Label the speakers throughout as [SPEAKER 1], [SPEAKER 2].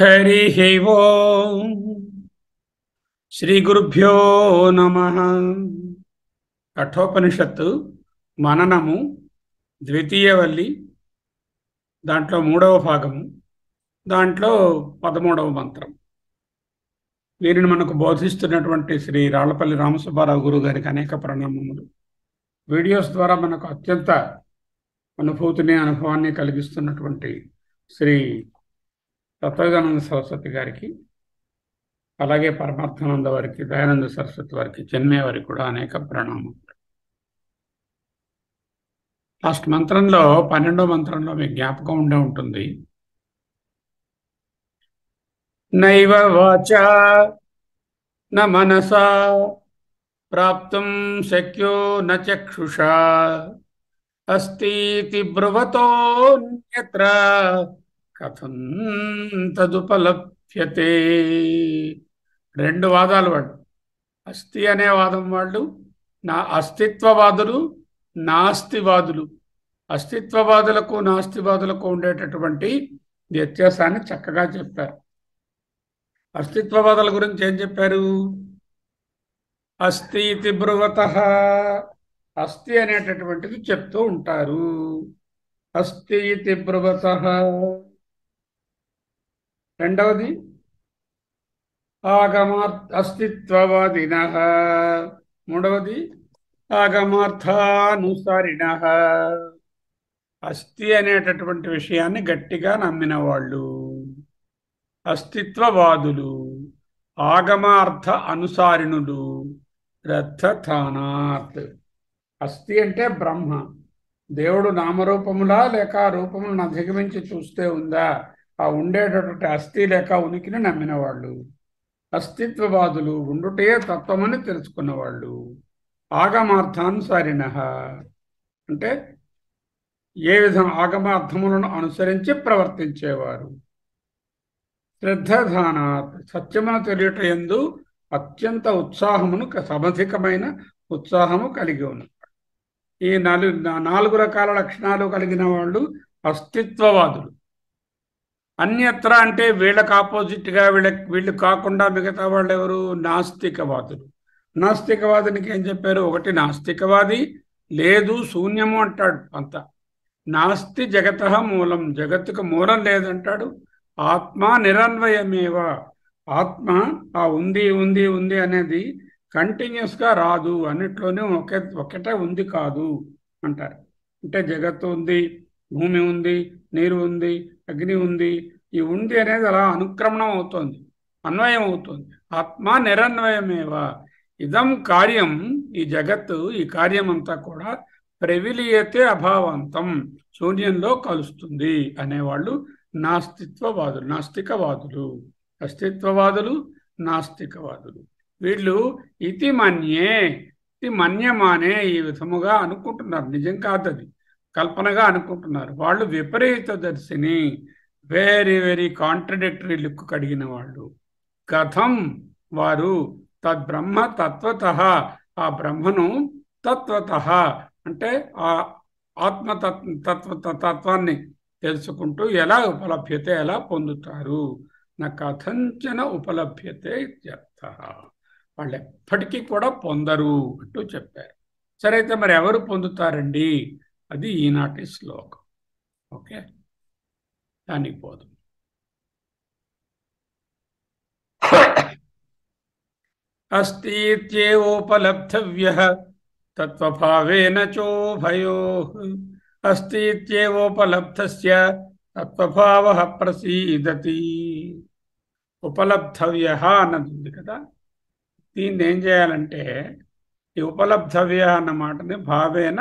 [SPEAKER 1] హరి శ్రీ గురుభ్యో నమ కఠోపనిషత్తు మననము ద్వితీయ వల్లి దాంట్లో మూడవ భాగము దాంట్లో పదమూడవ మంత్రం వీరిని మనకు బోధిస్తున్నటువంటి శ్రీ రాళ్లపల్లి రామసుబ్బారావు గురువు గారికి అనేక ప్రణామములు వీడియోస్ ద్వారా మనకు అత్యంత అనుభూతిని అనుభవాన్ని కలిగిస్తున్నటువంటి శ్రీ తత్వగానంద సరస్వతి గారికి అలాగే పరమార్థానంద వారికి దయానంద సరస్వతి వారికి చెన్నై వారికి కూడా అనేక ప్రణామములు లాస్ట్ మంత్రంలో పన్నెండో మంత్రంలో మీకు జ్ఞాపకం ఉండే ఉంటుంది నైవ వాచ న మనసా ప్రాప్తుం శక్యో న అస్తి అస్తీతి బ్రువతోన్యత్ర కథం తదుపలభ్యతే రెండు వాదాలు వాడు అస్థి అనే వాదం వాళ్ళు నా అస్తిత్వవాదులు నాస్తివాదులు అస్తిత్వవాదులకు నాస్తివాదులకు ఉండేటటువంటి వ్యత్యాసాన్ని చక్కగా చెప్పారు అస్తిత్వవాదాల గురించి ఏం చెప్పారు అస్థి ఇది అస్థి అనేటటువంటిది చెప్తూ ఉంటారు అస్థి ఇది బృవత రెండవది ఆగమార్ అస్తిత్వవాదిన మూడవది ఆగమార్థానుసారిణ అస్థి అనేటటువంటి విషయాన్ని గట్టిగా నమ్మిన వాళ్ళు అస్తిత్వవాదులు ఆగమార్థ అనుసారిణుడు రథానాత్ అస్థి అంటే బ్రహ్మ దేవుడు నామరూపములా లేక రూపములను అధిగమించి చూస్తే ఉందా ఆ ఉండేటటువంటి అస్థి లేక ఉనికిని నమ్మినవాళ్ళు అస్తిత్వవాదులు ఉండుటే తత్వమని తెలుసుకున్నవాళ్ళు ఆగమార్థానుసారిణ అంటే ఏ విధం ఆగమార్థములను అనుసరించి ప్రవర్తించేవారు శ్రద్ధధానాత్ సత్యమును తెలియట ఎందు అత్యంత ఉత్సాహమును సమధికమైన ఉత్సాహము కలిగి ఉన్నాడు ఈ నలు నాలుగు రకాల లక్షణాలు కలిగిన వాళ్ళు అస్తిత్వవాదులు అన్యత్ర అంటే వీళ్ళకి ఆపోజిట్గా వీళ్ళ వీళ్ళు కాకుండా మిగతా వాళ్ళు ఎవరు నాస్తికవాదులు నాస్తికవాదునికి ఏం చెప్పారు ఒకటి నాస్తికవాది లేదు శూన్యము అంటాడు అంత నాస్తి జగత మూలం జగత్తుకు మూలం లేదంటాడు ఆత్మ నిరన్వయమేవ ఆత్మ ఆ ఉంది ఉంది ఉంది అనేది గా రాదు అన్నిట్లోనే ఒకే ఒకటే ఉంది కాదు అంటారు అంటే జగత్తు ఉంది భూమి ఉంది నీరు ఉంది అగ్ని ఉంది ఈ ఉంది అనేది అలా అనుక్రమణం అవుతోంది అన్వయం అవుతుంది ఆత్మ నిరన్వయమేవ ఇదం కార్యం ఈ జగత్తు ఈ కార్యం అంతా కూడా ప్రవిలియతే అభావంతం శూన్యంలో కలుస్తుంది అనేవాళ్ళు నాస్తిత్వవాదులు నాస్తికవాదులు అస్తిత్వవాదులు నాస్తికవాదులు వీళ్ళు ఇతి మన్యే ఇది మన్యమానే ఈ విధముగా అనుకుంటున్నారు నిజం కాదది కల్పనగా అనుకుంటున్నారు వాళ్ళు విపరీత దర్శిని వెరీ వెరీ కాంట్రడిక్టరీ లుక్ కడిగిన వాళ్ళు కథం వారు తద్బ్రహ్మ తత్వత ఆ బ్రహ్మను తత్వత అంటే ఆ ఆత్మ తత్వ తత్వాన్ని తెలుసుకుంటూ ఎలా ఉపలభ్యత ఎలా పొందుతారు నా కథంచన ఉపలభ్యతే వ్యర్థ వాళ్ళు ఎప్పటికీ కూడా పొందరు అంటూ చెప్పారు సరే అయితే మరి ఎవరు పొందుతారండి అది ఈనాటి శ్లోకం ఓకే దానికి పోదు అస్తిత్యేవోపలబ్ధవ్య తత్వభావేన చోభయో అస్తిత్యేవోపలబ్ధస్య తత్వభావ ప్రసీదతి ఉపలబ్ధవ్య అన్నది ఉంది కదా దీన్ని ఏం చేయాలంటే ఈ ఉపలబ్ధవ్య అన్న మాటని భావేన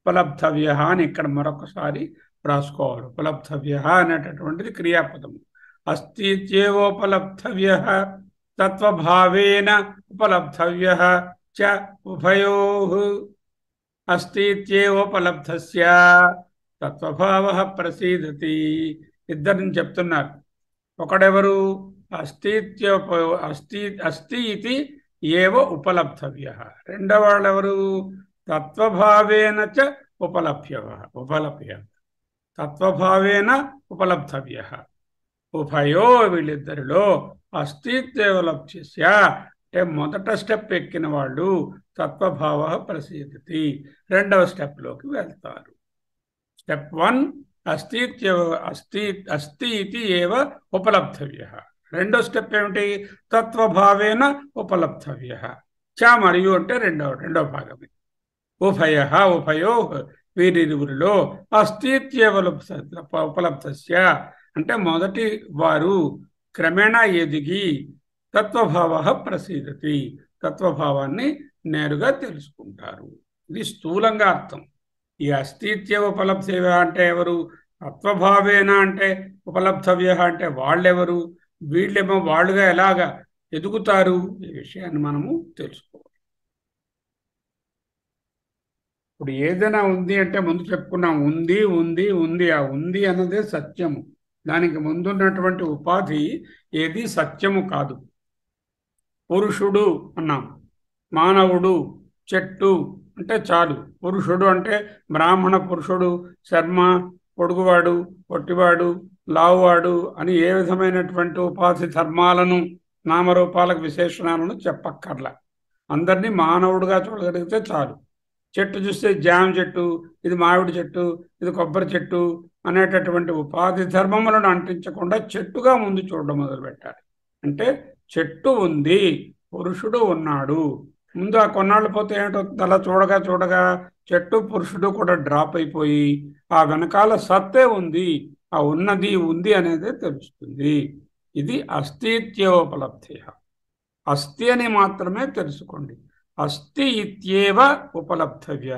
[SPEAKER 1] ఉపలబ్ధవ్య అని ఇక్కడ మరొకసారి రాసుకోవాలి ఉపలబ్ధవ్య అనేటటువంటిది క్రియాపదము అస్తిత్యేవోపలబ్ధవ్య తత్వభావేన ఉపలబ్ధవ్య చ ఉభయో అస్థిత్యేవోపలబ్ధస్య తత్వభావ ప్రసీదతి ఇద్దరిని చెప్తున్నారు ఒకడెవరు అస్థిత్య అస్థి అస్థి ఇది ఏవ ఉపలబ్ధవ్య రెండవ వాళ్ళు ఎవరు తత్వభావేన చ ఉపలభ్య ఉపలభ్య తత్వభావేన ఉపలబ్ధవ్య ఉభయో వీళ్ళిద్దరిలో అస్థిత్వలబ్ధ్య అంటే మొదట స్టెప్ ఎక్కిన వాళ్ళు తత్వభావ ప్రసీదతి రెండవ స్టెప్లోకి వెళ్తారు స్టెప్ వన్ అస్థి అస్థి అస్థి ఇది ఏవ ఉపలబ్ధవ్య రెండో స్టెప్ ఏమిటి తత్వభావేన ఉపలబ్ధవ్య చా మరియు అంటే రెండవ రెండవ భాగమే ఉభయ ఉభయో వీరిరువురిలో అస్థిత్యవలబ్ధ ఉపలబ్ధస్య అంటే మొదటి వారు క్రమేణా ఎదిగి తత్వభావ ప్రసీదతి తత్వభావాన్ని నేరుగా తెలుసుకుంటారు ఇది స్థూలంగా అర్థం ఈ అస్థిత్య ఉపలబ్ధవ్య అంటే ఎవరు తత్వభావేన అంటే ఉపలబ్ధవ్య అంటే వాళ్ళెవరు వీళ్ళేమో వాళ్ళుగా ఎలాగా ఎదుగుతారు ఈ విషయాన్ని మనము తెలుసుకోవాలి ఇప్పుడు ఏదైనా ఉంది అంటే ముందు చెప్పుకున్నాం ఉంది ఉంది ఉంది ఆ ఉంది అన్నదే సత్యము దానికి ముందున్నటువంటి ఉపాధి ఏది సత్యము కాదు పురుషుడు అన్నాము మానవుడు చెట్టు అంటే చాలు పురుషుడు అంటే బ్రాహ్మణ పురుషుడు శర్మ పొడుగువాడు పొట్టివాడు లావువాడు అని ఏ విధమైనటువంటి ఉపాధి ధర్మాలను నామరూపాలకు విశేషణాలను చెప్పక్కర్ల అందరినీ మానవుడుగా చూడగలిగితే చాలు చెట్టు చూస్తే జామ చెట్టు ఇది మామిడి చెట్టు ఇది కొబ్బరి చెట్టు అనేటటువంటి ఉపాధి ధర్మములను అంటించకుండా చెట్టుగా ముందు చూడడం మొదలుపెట్టాలి అంటే చెట్టు ఉంది పురుషుడు ఉన్నాడు ముందు ఆ కొన్నాళ్ళు పోతే ఏమిటవుతుంది అలా చూడగా చూడగా చెట్టు పురుషుడు కూడా డ్రాప్ అయిపోయి ఆ వెనకాల సత్తే ఉంది ఆ ఉన్నది ఉంది అనేది తెలుస్తుంది ఇది అస్థిత్యోపలబ్ధి అస్థి అని మాత్రమే తెలుసుకోండి అస్థి ఇత్యేవ ఉపలబ్ధవ్య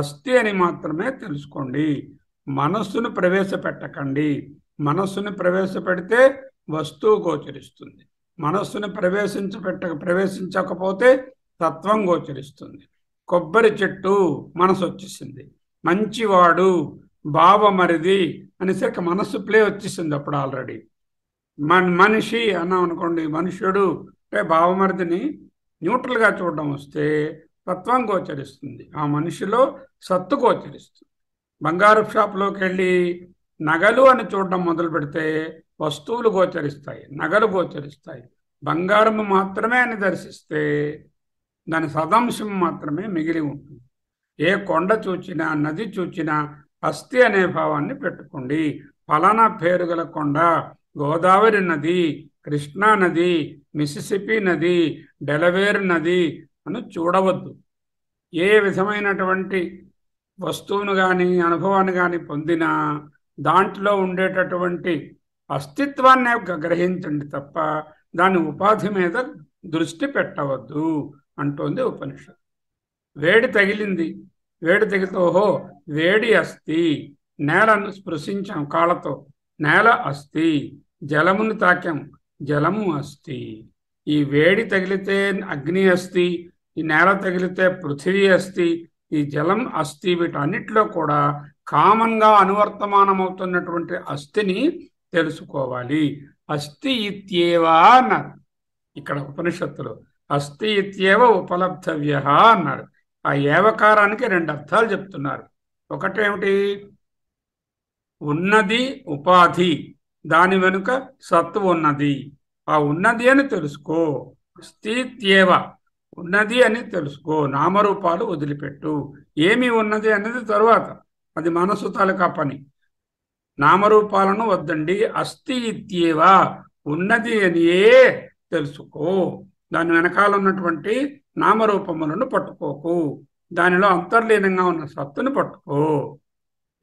[SPEAKER 1] అస్థి అని మాత్రమే తెలుసుకోండి మనస్సును ప్రవేశపెట్టకండి మనస్సును ప్రవేశపెడితే వస్తువు గోచరిస్తుంది మనస్సును ప్రవేశించబెట్ట ప్రవేశించకపోతే తత్వం గోచరిస్తుంది కొబ్బరి చెట్టు మనసు వచ్చేసింది మంచివాడు భావమరిది అనేసరికి మనస్సు ప్లే వచ్చేసింది అప్పుడు ఆల్రెడీ మన మనిషి అన్నాం అనుకోండి మనుష్యుడు అంటే భావమరిదిని న్యూట్రల్గా చూడడం వస్తే తత్వం గోచరిస్తుంది ఆ మనిషిలో సత్తు గోచరిస్తుంది బంగారు షాప్లోకి వెళ్ళి నగలు అని చూడడం మొదలు పెడితే వస్తువులు గోచరిస్తాయి నగలు గోచరిస్తాయి బంగారము మాత్రమే అని దర్శిస్తే దాని సదంశం మాత్రమే మిగిలి ఉంటుంది ఏ కొండ చూచినా నది చూచినా అస్థి అనే భావాన్ని పెట్టుకోండి ఫలానా పేరుగల కొండ గోదావరి నది కృష్ణా నది మిసిసిపి నది డెలవేర్ నది అని చూడవద్దు ఏ విధమైనటువంటి వస్తువును కానీ అనుభవాన్ని కానీ పొందినా దాంట్లో ఉండేటటువంటి అస్తిత్వాన్ని గ్రహించండి తప్ప దాని ఉపాధి మీద దృష్టి పెట్టవద్దు అంటోంది ఉపనిషత్ వేడి తగిలింది వేడి తగిలితే ఓహో వేడి అస్థి నేలను స్పృశించాం కాళ్ళతో నేల అస్థి జలముని తాకాం జలము అస్థి ఈ వేడి తగిలితే అగ్ని అస్థి ఈ నేల తగిలితే పృథివీ అస్థి ఈ జలం అస్థి వీటన్నిటిలో కూడా కామన్గా అనువర్తమానమవుతున్నటువంటి అస్థిని తెలుసుకోవాలి అస్థి ఇత్యేవా అన్నారు ఇక్కడ ఉపనిషత్తులు అస్థి ఇత్యేవ ఉపలబ్ధవ్య అన్నాడు ఆ ఏవకారానికి రెండు అర్థాలు చెప్తున్నారు ఒకటేమిటి ఉన్నది ఉపాధి దాని వెనుక సత్తు ఉన్నది ఆ ఉన్నది అని తెలుసుకో స్థిత్యేవ ఉన్నది అని తెలుసుకో నామరూపాలు వదిలిపెట్టు ఏమి ఉన్నది అనేది తరువాత అది మనసు తాలూకా పని నామరూపాలను వద్దండి అస్థి ఇత్యేవ ఉన్నది అనియే తెలుసుకో దాని వెనకాల ఉన్నటువంటి నామరూపములను పట్టుకోకు దానిలో అంతర్లీనంగా ఉన్న సత్తును పట్టుకో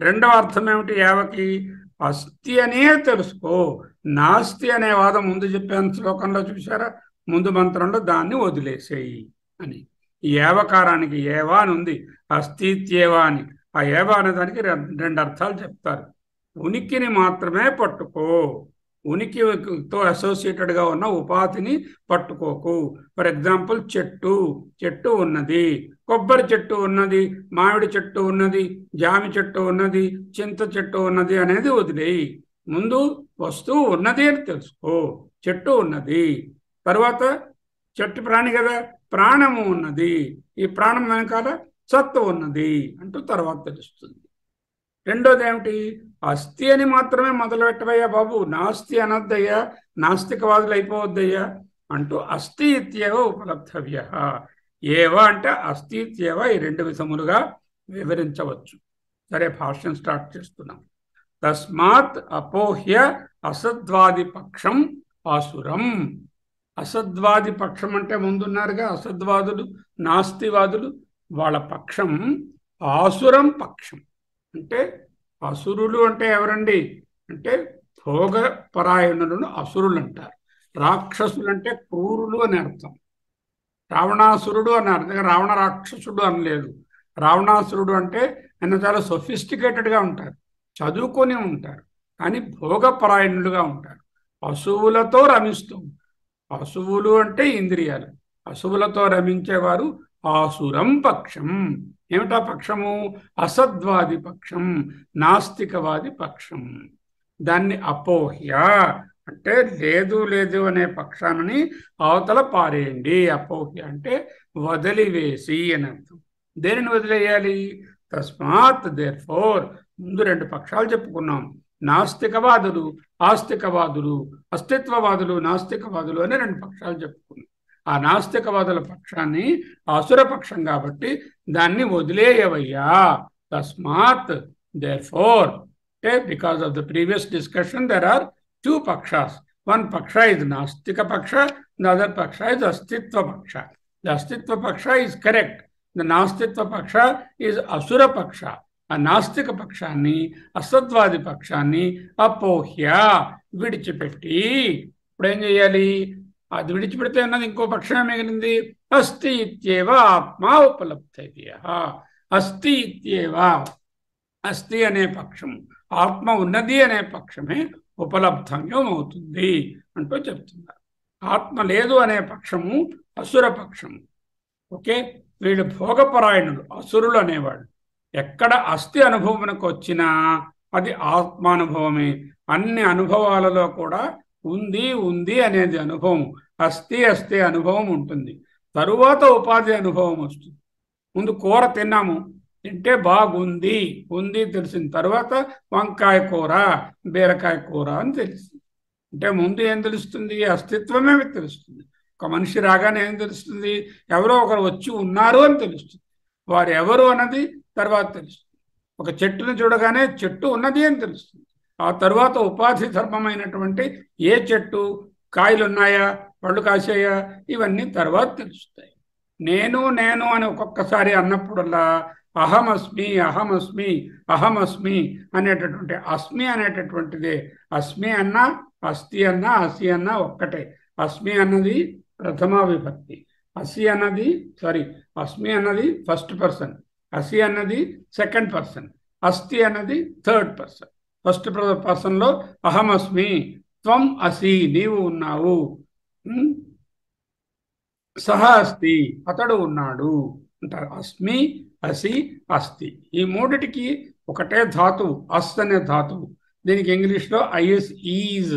[SPEAKER 1] రెండవ అర్థం ఏమిటి యావకి అస్థి అనే తెలుసుకో నాస్తి అనే వాదం ముందు చెప్పాను శ్లోకంలో చూసారా ముందు మంత్రంలో దాన్ని వదిలేసేయి అని ఏవకారానికి ఏవా అని ఉంది అస్థిత్యేవా అని ఆ ఏవా అనే దానికి రెండు అర్థాలు చెప్తారు ఉనికిని మాత్రమే పట్టుకో ఉనికితో అసోసియేటెడ్గా ఉన్న ఉపాధిని పట్టుకోకు ఫర్ ఎగ్జాంపుల్ చెట్టు చెట్టు ఉన్నది కొబ్బరి చెట్టు ఉన్నది మామిడి చెట్టు ఉన్నది జామి చెట్టు ఉన్నది చింత చెట్టు ఉన్నది అనేది వదిలేయి ముందు వస్తువు ఉన్నది అని తెలుసుకో చెట్టు ఉన్నది తర్వాత చెట్టు ప్రాణి కదా ప్రాణము ఉన్నది ఈ ప్రాణం వెనకాల సత్తు ఉన్నది అంటూ తర్వాత తెలుస్తుంది రెండోది ఏమిటి అస్థి అని మాత్రమే మొదలు పెట్టవయ్యా బాబు నాస్తి అనొద్దయ్యా నాస్తికవాదులు అయిపోవద్దయ్యా అంటూ అస్థి ఇత్యవ ఉపలబ్ధవ్య ఏవ అంటే అస్థి ఇత్యవ ఈ రెండు విధములుగా వివరించవచ్చు సరే భాష్యం స్టార్ట్ చేస్తున్నాం తస్మాత్ అపోహ్య అసద్వాది పక్షం ఆసురం అసద్వాది పక్షం అంటే ముందున్నారుగా అసద్వాదులు నాస్తివాదులు వాళ్ళ పక్షం ఆసురం పక్షం అంటే అసురులు అంటే ఎవరండి అంటే భోగపరాయణులను అసురులు అంటారు రాక్షసులు అంటే క్రూరులు అని అర్థం రావణాసురుడు అని అర్థం రావణ రాక్షసుడు అనలేదు రావణాసురుడు అంటే ఆయన చాలా సొఫిస్టికేటెడ్గా ఉంటారు చదువుకొని ఉంటారు కానీ భోగపరాయణులుగా ఉంటారు పశువులతో రమిస్తూ పశువులు అంటే ఇంద్రియాలు పశువులతో రమించేవారు ఆసురం పక్షం ఏమిటా పక్షము అసద్వాది పక్షం నాస్తికవాది పక్షం దాన్ని అపోహ్య అంటే లేదు లేదు అనే పక్షాన్ని అవతల పారేయండి అపోహ్య అంటే వదిలివేసి అని అర్థం దేనిని వదిలేయాలి తస్మాత్ దేర్ ఫోర్ ముందు రెండు పక్షాలు చెప్పుకున్నాం నాస్తికవాదులు ఆస్తికవాదులు అస్తిత్వవాదులు నాస్తికవాదులు అనే రెండు పక్షాలు చెప్పుకున్నాం ఆ నాస్తికవాదుల పక్షాన్ని అసురపక్షం కాబట్టి దాన్ని వదిలేయవయ్యా తస్మాత్ దేర్ ఫోర్ అంటే because of the previous discussion there are two పక్షాస్ వన్ పక్ష ఇస్ నాస్తిక పక్ష ద అదర్ పక్ష ఇస్ అస్తిత్వ పక్ష ద అస్తిత్వ పక్ష ఈజ్ కరెక్ట్ ద నాస్తిత్వ పక్ష ఈజ్ అసుర పక్ష ఆ నాస్తిక పక్షాన్ని అసద్వాది పక్షాన్ని అపోహ్య విడిచిపెట్టి ఇప్పుడు ఏం చేయాలి అది విడిచిపెడితే అన్నది ఇంకో పక్షమే మిగిలింది అస్థి ఇత్యేవ ఆత్మా ఉపలబ్ధ్య అస్థి ఇత్యేవ అస్థి అనే పక్షం ఆత్మ ఉన్నది అనే పక్షమే ఉపలబ్ధంగా అవుతుంది అంటూ చెప్తున్నారు ఆత్మ లేదు అనే పక్షము అసుర పక్షము ఓకే వీళ్ళు భోగపరాయణుడు అసురులు అనేవాళ్ళు ఎక్కడ అస్థి అనుభవంకి వచ్చినా అది ఆత్మానుభవమే అన్ని అనుభవాలలో కూడా ఉంది ఉంది అనేది అనుభవం అస్థి అస్థి అనుభవం ఉంటుంది తరువాత ఉపాధి అనుభవం వస్తుంది ముందు కూర తిన్నాము తింటే బాగుంది ఉంది తెలిసింది తర్వాత వంకాయ కూర బీరకాయ కూర అని తెలిసింది అంటే ముందు ఏం తెలుస్తుంది అస్తిత్వమే తెలుస్తుంది ఒక మనిషి రాగానే ఏం తెలుస్తుంది ఎవరో ఒకరు వచ్చి ఉన్నారు అని తెలుస్తుంది వారు ఎవరు అన్నది తర్వాత తెలుస్తుంది ఒక చెట్టును చూడగానే చెట్టు ఉన్నది అని తెలుస్తుంది ఆ తర్వాత ఉపాధి ధర్మమైనటువంటి ఏ చెట్టు కాయలున్నాయా పళ్ళు కాసాయా ఇవన్నీ తర్వాత తెలుస్తాయి నేను నేను అని ఒక్కొక్కసారి అన్నప్పుడల్లా అహమస్మి అహమస్మి అహమస్మి అనేటటువంటి అస్మి అనేటటువంటిదే అస్మి అన్నా అస్థి అన్నా అసి అన్నా ఒక్కటే అస్మి అన్నది ప్రథమ విభక్తి అసి అన్నది సారీ అస్మి అన్నది ఫస్ట్ పర్సన్ అసి అన్నది సెకండ్ పర్సన్ అస్థి అన్నది థర్డ్ పర్సన్ ఫస్ట్ పర్సన్లో అహమస్మి త్వం అసి నీవు ఉన్నావు సహ అస్తి అతడు ఉన్నాడు అంటారు అస్మి అసి అస్తి ఈ మూడిటికి ఒకటే ధాతువు అస్ అనే ధాతువు దీనికి ఇంగ్లీష్లో ఐఎస్ ఈజ్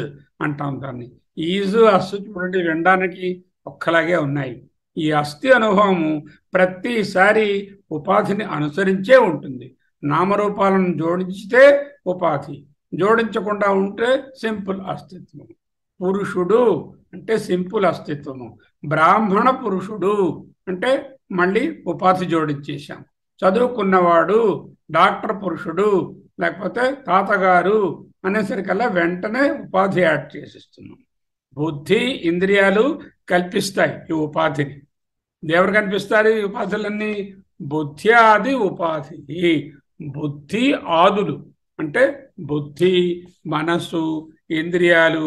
[SPEAKER 1] అంటాం దాన్ని ఈజ్ అస్ చూడండి వినడానికి ఒక్కలాగే ఉన్నాయి ఈ అస్థి అనుభవము ప్రతిసారి ఉపాధిని అనుసరించే ఉంటుంది నామరూపాలను జోడించితే ఉపాధి జోడించకుండా ఉంటే సింపుల్ అస్తిత్వం పురుషుడు అంటే సింపుల్ అస్తిత్వము బ్రాహ్మణ పురుషుడు అంటే మళ్ళీ ఉపాధి జోడించేశాం చదువుకున్నవాడు డాక్టర్ పురుషుడు లేకపోతే తాతగారు అనేసరికల్లా వెంటనే ఉపాధి యాడ్ చేసిస్తున్నాం బుద్ధి ఇంద్రియాలు కల్పిస్తాయి ఈ ఉపాధిని దేవుడు కనిపిస్తారు ఈ ఉపాధులన్నీ బుద్ధి ఆది ఉపాధి బుద్ధి ఆదులు అంటే బుద్ధి మనస్సు ఇంద్రియాలు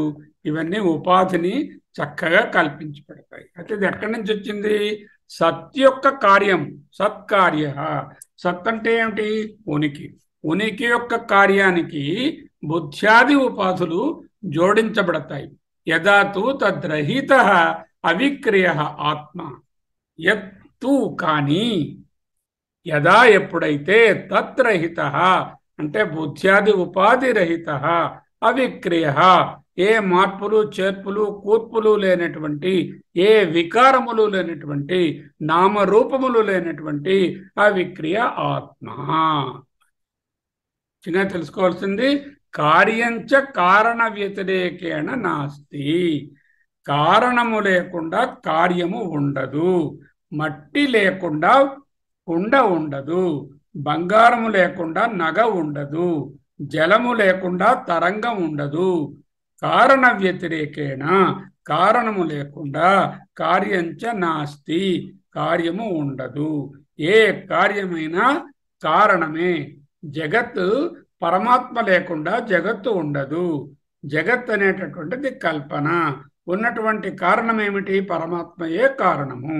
[SPEAKER 1] ఇవన్నీ ఉపాధిని చక్కగా కల్పించబడతాయి అయితే ఇది ఎక్కడి నుంచి వచ్చింది సత్ యొక్క కార్యం సత్కార్య సత్ అంటే ఏమిటి ఉనికి ఉనికి యొక్క కార్యానికి బుద్ధ్యాది ఉపాధులు జోడించబడతాయి యదాతు తద్రహిత అవిక్రియ ఆత్మ ఎత్తు కానీ యదా ఎప్పుడైతే తత్రహిత అంటే బుద్ధ్యాది ఉపాధి రహిత అవిక్రియ ఏ మార్పులు చేర్పులు కూర్పులు లేనటువంటి ఏ వికారములు లేనటువంటి నామరూపములు లేనటువంటి అవిక్రియ ఆత్మ చిన్న తెలుసుకోవాల్సింది కార్యంచ కారణ వ్యతిరేకేణ నాస్తి కారణము లేకుండా కార్యము ఉండదు మట్టి లేకుండా కుండ ఉండదు బంగారము లేకుండా నగ ఉండదు జలము లేకుండా తరంగం ఉండదు కారణ వ్యతిరేకేణ కారణము లేకుండా కార్యంచ నాస్తి కార్యము ఉండదు ఏ కార్యమైనా కారణమే జగత్ పరమాత్మ లేకుండా జగత్తు ఉండదు జగత్ అనేటటువంటిది కల్పన ఉన్నటువంటి కారణం ఏమిటి పరమాత్మయే కారణము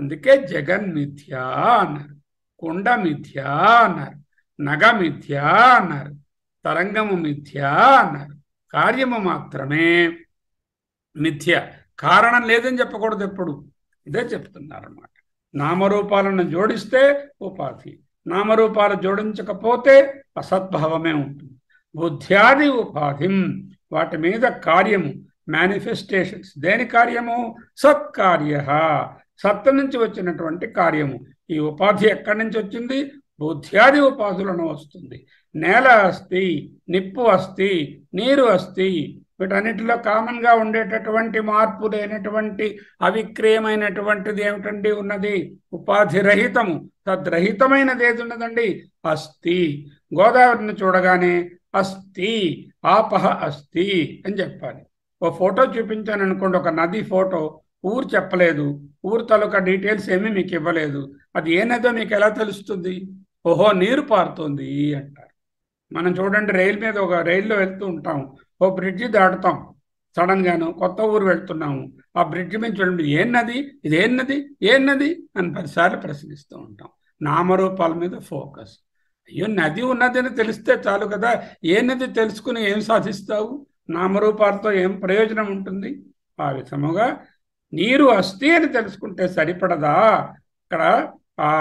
[SPEAKER 1] అందుకే జగన్మిథ్యా అన్నారు కొండ మిథ్య అన్నారు నగ మిథ్య అన్నారు తరంగము మిథ్య అన్నారు కార్యము మాత్రమే మిథ్య కారణం లేదని చెప్పకూడదు ఎప్పుడు ఇదే చెప్తున్నారు అన్నమాట నామరూపాలను జోడిస్తే ఉపాధి నామరూపాలు జోడించకపోతే అసద్భావమే ఉంటుంది బుద్ధ్యాది ఉపాధి వాటి మీద కార్యము మేనిఫెస్టేషన్స్ దేని కార్యము సత్కార్య సత్తు నుంచి వచ్చినటువంటి కార్యము ఈ ఉపాధి ఎక్కడి నుంచి వచ్చింది బుద్ధ్యాది ఉపాధులను వస్తుంది నేల అస్థి నిప్పు అస్థి నీరు అస్థి వీటన్నిటిలో కామన్గా ఉండేటటువంటి మార్పు లేనటువంటి అవిక్రయమైనటువంటిది ఏమిటండి ఉన్నది ఉపాధి రహితము తద్రహితమైనది ఏది ఉన్నదండి అస్థి గోదావరిని చూడగానే అస్థి ఆపహ అస్థి అని చెప్పాలి ఓ ఫోటో చూపించాను అనుకోండి ఒక నది ఫోటో ఊరు చెప్పలేదు ఊరు తాలూకా డీటెయిల్స్ ఏమీ మీకు ఇవ్వలేదు అది ఏ నదో మీకు ఎలా తెలుస్తుంది ఓహో నీరు పారుతుంది అంటారు మనం చూడండి రైలు మీద ఒక రైల్లో వెళ్తూ ఉంటాం ఓ బ్రిడ్జి దాటుతాం సడన్ గాను కొత్త ఊరు వెళ్తున్నాము ఆ బ్రిడ్జి మీద చూడండి ఏం నది ఇది ఏం నది ఏం నది అని పదిసార్లు ప్రశ్నిస్తూ ఉంటాం నామరూపాల మీద ఫోకస్ అయ్యో నది ఉన్నది అని తెలిస్తే చాలు కదా ఏ నది తెలుసుకుని ఏం సాధిస్తావు నామరూపాలతో ఏం ప్రయోజనం ఉంటుంది ఆ విధముగా నీరు అస్థి అని తెలుసుకుంటే సరిపడదా ఇక్కడ ఆ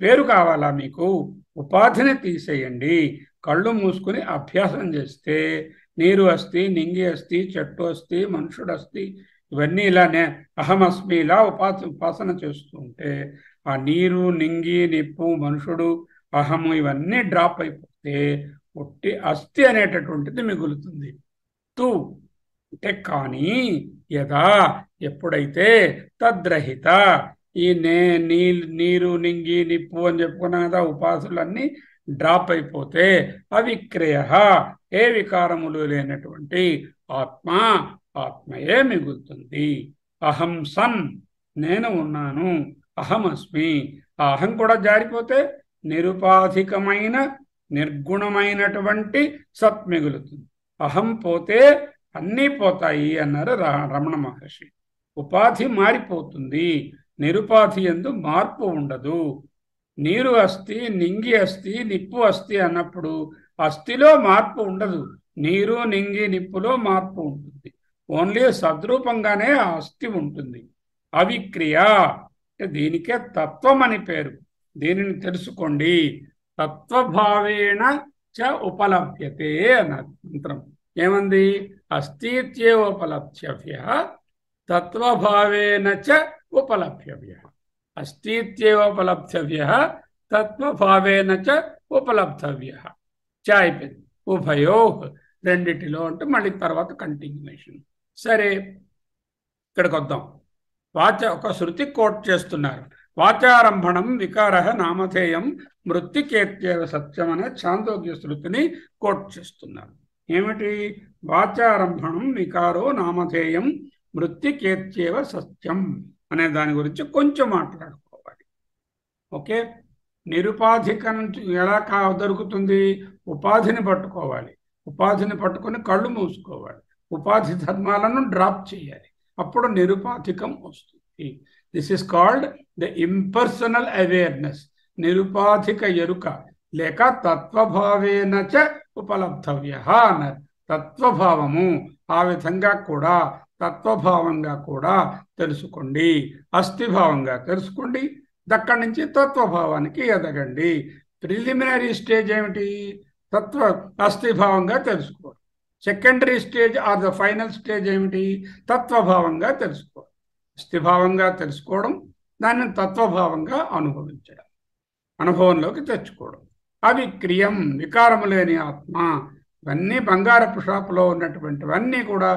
[SPEAKER 1] పేరు కావాలా మీకు ఉపాధిని తీసేయండి కళ్ళు మూసుకుని అభ్యాసం చేస్తే నీరు అస్థి నింగి అస్థి చెట్టు అస్థి మనుషుడు అస్థి ఇవన్నీ ఇలానే అహమస్మి ఇలా ఉపాస ఉపాసన చేస్తుంటే ఆ నీరు నింగి నిప్పు మనుషుడు అహము ఇవన్నీ డ్రాప్ అయిపోతే ఒట్టి అస్థి అనేటటువంటిది మిగులుతుంది తూ అంటే కానీ యదా ఎప్పుడైతే తద్రహిత ఈ నే నీ నీరు నింగి నిప్పు అని చెప్పుకున్నాం కదా ఉపాసులన్నీ డ్రాప్ అయిపోతే అవిక్రయ ఏ వికారములు లేనటువంటి ఆత్మ ఆత్మయే మిగులుతుంది అహం సన్ నేను ఉన్నాను అహమస్మి ఆ అహం కూడా జారిపోతే నిరుపాధికమైన నిర్గుణమైనటువంటి సత్ మిగులుతుంది అహం పోతే అన్నీ పోతాయి అన్నారు రమణ మహర్షి ఉపాధి మారిపోతుంది నిరుపాధి ఎందు మార్పు ఉండదు నీరు అస్థి నింగి అస్థి నిప్పు అస్థి అన్నప్పుడు అస్థిలో మార్పు ఉండదు నీరు నింగి నిప్పులో మార్పు ఉంటుంది ఓన్లీ సద్రూపంగానే ఆ అస్థి ఉంటుంది అవిక్రియ దీనికే తత్వం అని పేరు దీనిని తెలుసుకోండి తత్వభావేణ చ ఉపలభ్యతే అన్నారు మంత్రం ఏమంది అస్థిత్యే ఉపలభ్యవ్య తత్వభావేన చ ఉపలభ్యవ్య అస్థిత్యే ఉపలబ్ధవ్య తత్వభావేన చ ఉపలబ్ధవ్య చ అయిపోయింది ఉభయో రెండిటిలో అంటే మళ్ళీ తర్వాత కంటిన్యూషన్ సరే ఇక్కడికి వద్దాం వాచ ఒక శృతి కోట్ చేస్తున్నారు వాచారంభణం వికార నామధేయం మృత్తికేత్యేవ సత్యం అనే చాందోగ్య శృతిని కోట్ చేస్తున్నారు ఏమిటి వాచారంభణం వికారో నామధేయం మృత్యుకేత్యేవ సత్యం అనే దాని గురించి కొంచెం మాట్లాడుకోవాలి ఓకే నిరుపాధికం ఎలా కా దొరుకుతుంది ఉపాధిని పట్టుకోవాలి ఉపాధిని పట్టుకొని కళ్ళు మూసుకోవాలి ఉపాధి ధర్మాలను డ్రాప్ చేయాలి అప్పుడు నిరుపాధికం వస్తుంది this is called the impersonal awareness నిరుపాధిక ఎరుక లేక తత్వభావేన చ ఉపలబ్ధవ్య అన్నారు తత్వభావము ఆ విధంగా కూడా తత్వభావంగా కూడా తెలుసుకోండి అస్థిభావంగా తెలుసుకోండి దక్కడి నుంచి తత్వభావానికి ఎదగండి ప్రిలిమినరీ స్టేజ్ ఏమిటి తత్వ అస్థిభావంగా తెలుసుకోవాలి secondary stage or the final stage ఏమిటి తత్వభావంగా తెలుసుకోవడం అస్థిభావంగా తెలుసుకోవడం దాన్ని తత్వభావంగా అనుభవించడం అనుభవంలోకి తెచ్చుకోవడం అవిక్రియం వికారము లేని ఆత్మ ఇవన్నీ బంగారపు షాపులో ఉన్నటువంటివన్నీ కూడా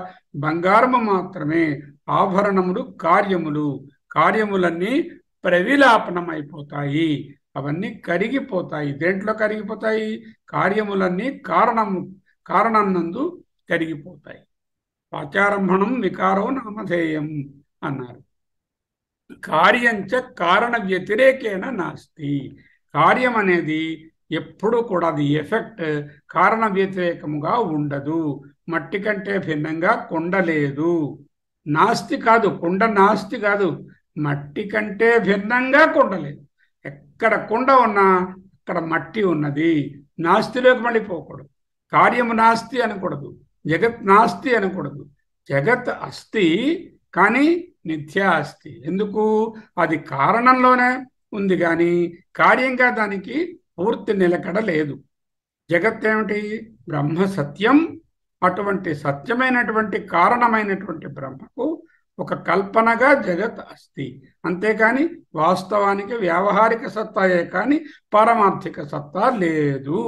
[SPEAKER 1] బంగారము మాత్రమే ఆభరణములు కార్యములు కార్యములన్నీ ప్రవిలాపనమైపోతాయి అవన్నీ కరిగిపోతాయి దేంట్లో కరిగిపోతాయి కార్యములన్నీ కారణము కారణన్నందు కరిగిపోతాయి ఆచారంభణం వికారం నామధేయం అన్నారు కార్యంచ కారణ వ్యతిరేకేన నాస్తి కార్యం అనేది ఎప్పుడూ కూడా అది ఎఫెక్ట్ కారణ వ్యతిరేకముగా ఉండదు మట్టి కంటే భిన్నంగా కొండ లేదు నాస్తి కాదు కొండ నాస్తి కాదు మట్టి కంటే భిన్నంగా కొండ లేదు ఎక్కడ కొండ ఉన్నా అక్కడ మట్టి ఉన్నది నాస్తిలోకి మళ్ళీపోకూడదు కార్యము నాస్తి అనకూడదు జగత్ నాస్తి అనకూడదు జగత్ అస్తి కానీ నిత్య అస్తి ఎందుకు అది కారణంలోనే ఉంది కానీ కార్యంగా దానికి పూర్తి నిలకడ లేదు జగత్ ఏమిటి బ్రహ్మ సత్యం అటువంటి సత్యమైనటువంటి కారణమైనటువంటి బ్రహ్మకు ఒక కల్పనగా జగత్ అస్తి అంతేకాని వాస్తవానికి వ్యావహారిక సత్తాయే కానీ పారమార్థిక సత్తా లేదు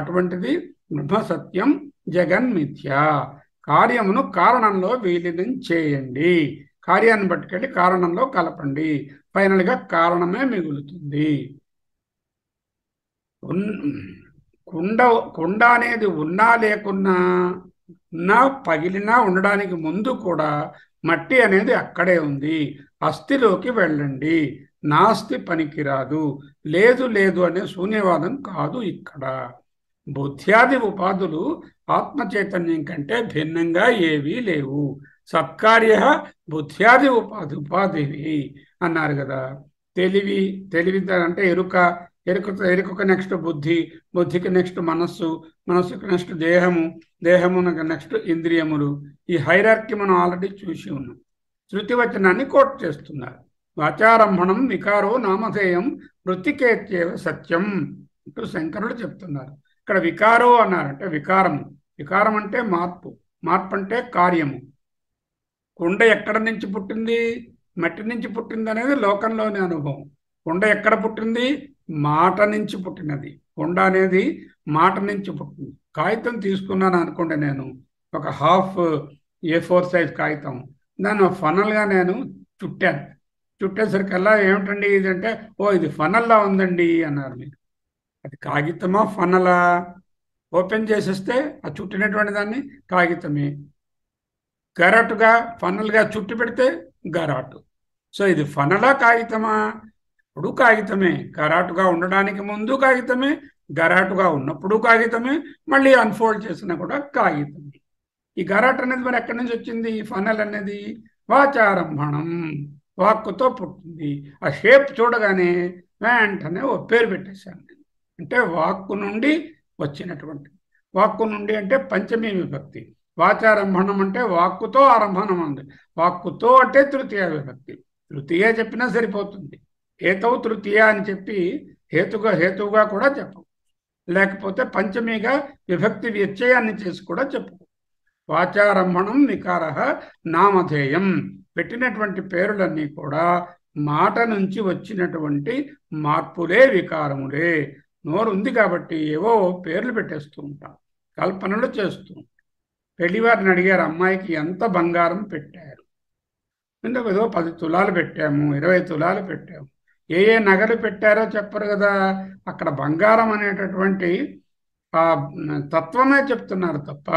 [SPEAKER 1] అటువంటిది బ్రహ్మ సత్యం జగన్మిథ్య కార్యమును కారణంలో విలీనం చేయండి కార్యాన్ని పట్టుకెళ్ళి కారణంలో కలపండి ఫైనల్గా కారణమే మిగులుతుంది కుండ కుండ అనేది ఉన్నా లేకున్నా ఉన్నా పగిలినా ఉండడానికి ముందు కూడా మట్టి అనేది అక్కడే ఉంది అస్థిలోకి వెళ్ళండి నాస్తి పనికిరాదు లేదు లేదు అనే శూన్యవాదం కాదు ఇక్కడ బుద్ధ్యాది ఉపాధులు ఆత్మచైతన్యం కంటే భిన్నంగా ఏవీ లేవు సత్కార్య బుద్ధ్యాది ఉపాధి ఉపాధివి అన్నారు కదా తెలివి తెలివి అంటే ఎరుక ఎరుక ఎరుకకు నెక్స్ట్ బుద్ధి బుద్ధికి నెక్స్ట్ మనస్సు మనస్సుకు నెక్స్ట్ దేహము దేహమునకు నెక్స్ట్ ఇంద్రియములు ఈ హైరార్కి మనం ఆల్రెడీ చూసి ఉన్నాం శృతి వచనాన్ని కోట్ చేస్తున్నారు వాచారంభణం వికారో నామధేయం వృత్తికేత్యేవ సత్యం అంటూ శంకరుడు చెప్తున్నారు ఇక్కడ వికారో అన్నారంటే వికారము వికారం అంటే మార్పు మార్పు అంటే కార్యము కుండ ఎక్కడ నుంచి పుట్టింది మట్టి నుంచి పుట్టింది అనేది లోకంలోని అనుభవం కుండ ఎక్కడ పుట్టింది మాట నుంచి పుట్టినది కొండ అనేది మాట నుంచి పుట్టింది కాగితం తీసుకున్నాను అనుకోండి నేను ఒక హాఫ్ ఏ ఫోర్ సైజ్ కాగితం దాన్ని ఫనల్గా నేను చుట్టాను చుట్టేసరికల్లా ఏమిటండి ఇది అంటే ఓ ఇది ఫనల్లా ఉందండి అన్నారు మీరు అది కాగితమా ఫనలా ఓపెన్ చేసేస్తే ఆ చుట్టినటువంటి దాన్ని కాగితమే గరాటుగా ఫనల్గా చుట్టి పెడితే గరాటు సో ఇది ఫనలా కాగితమా అప్పుడు కాగితమే గరాటుగా ఉండడానికి ముందు కాగితమే గరాటుగా ఉన్నప్పుడు కాగితమే మళ్ళీ అన్ఫోల్డ్ చేసినా కూడా కాగితమే ఈ గరాట అనేది మరి ఎక్కడి నుంచి వచ్చింది ఫనల్ అనేది వాచారంభణం వాక్కుతో పుట్టింది ఆ షేప్ చూడగానే వెంటనే ఓ పేరు పెట్టేశాను నేను అంటే వాక్కు నుండి వచ్చినటువంటి వాక్కు నుండి అంటే పంచమీ విభక్తి వాచారంభణం అంటే వాక్కుతో ఆరంభణం ఉంది వాక్కుతో అంటే తృతీయ విభక్తి తృతీయ చెప్పినా సరిపోతుంది హేతవు తృతీయ అని చెప్పి హేతుగా హేతువుగా కూడా చెప్పవు లేకపోతే పంచమిగా విభక్తి వ్యత్యయాన్ని చేసి కూడా చెప్పు వాచారంభణం వికార నామధేయం పెట్టినటువంటి పేరులన్నీ కూడా మాట నుంచి వచ్చినటువంటి మార్పులే వికారములే నోరుంది కాబట్టి ఏవో పేర్లు పెట్టేస్తూ ఉంటాం కల్పనలు చేస్తూ ఉంటాం పెళ్లివారిని అడిగారు అమ్మాయికి ఎంత బంగారం పెట్టారు ఏదో పది తులాలు పెట్టాము ఇరవై తులాలు పెట్టాము ఏ ఏ నగలు పెట్టారో చెప్పరు కదా అక్కడ బంగారం అనేటటువంటి ఆ తత్వమే చెప్తున్నారు తప్ప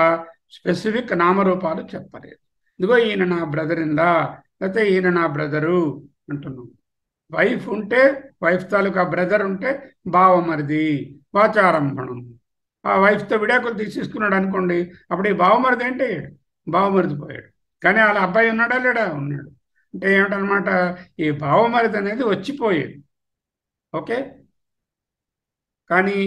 [SPEAKER 1] స్పెసిఫిక్ నామరూపాలు చెప్పలేదు ఇదిగో ఈయన నా బ్రదర్ ఇందా లేకపోతే ఈయన నా బ్రదరు అంటున్నాం వైఫ్ ఉంటే వైఫ్ తాలూకా బ్రదర్ ఉంటే బావమరిది వాచారంభణం ఆ వైఫ్తో విడాకులు తీసేసుకున్నాడు అనుకోండి అప్పుడు ఈ బావమరిది ఏంటి బావమరిది పోయాడు కానీ వాళ్ళ అబ్బాయి ఉన్నాడా లేడా ఉన్నాడు అంటే ఏమిటనమాట ఈ భావమరిత అనేది వచ్చిపోయేది ఓకే కానీ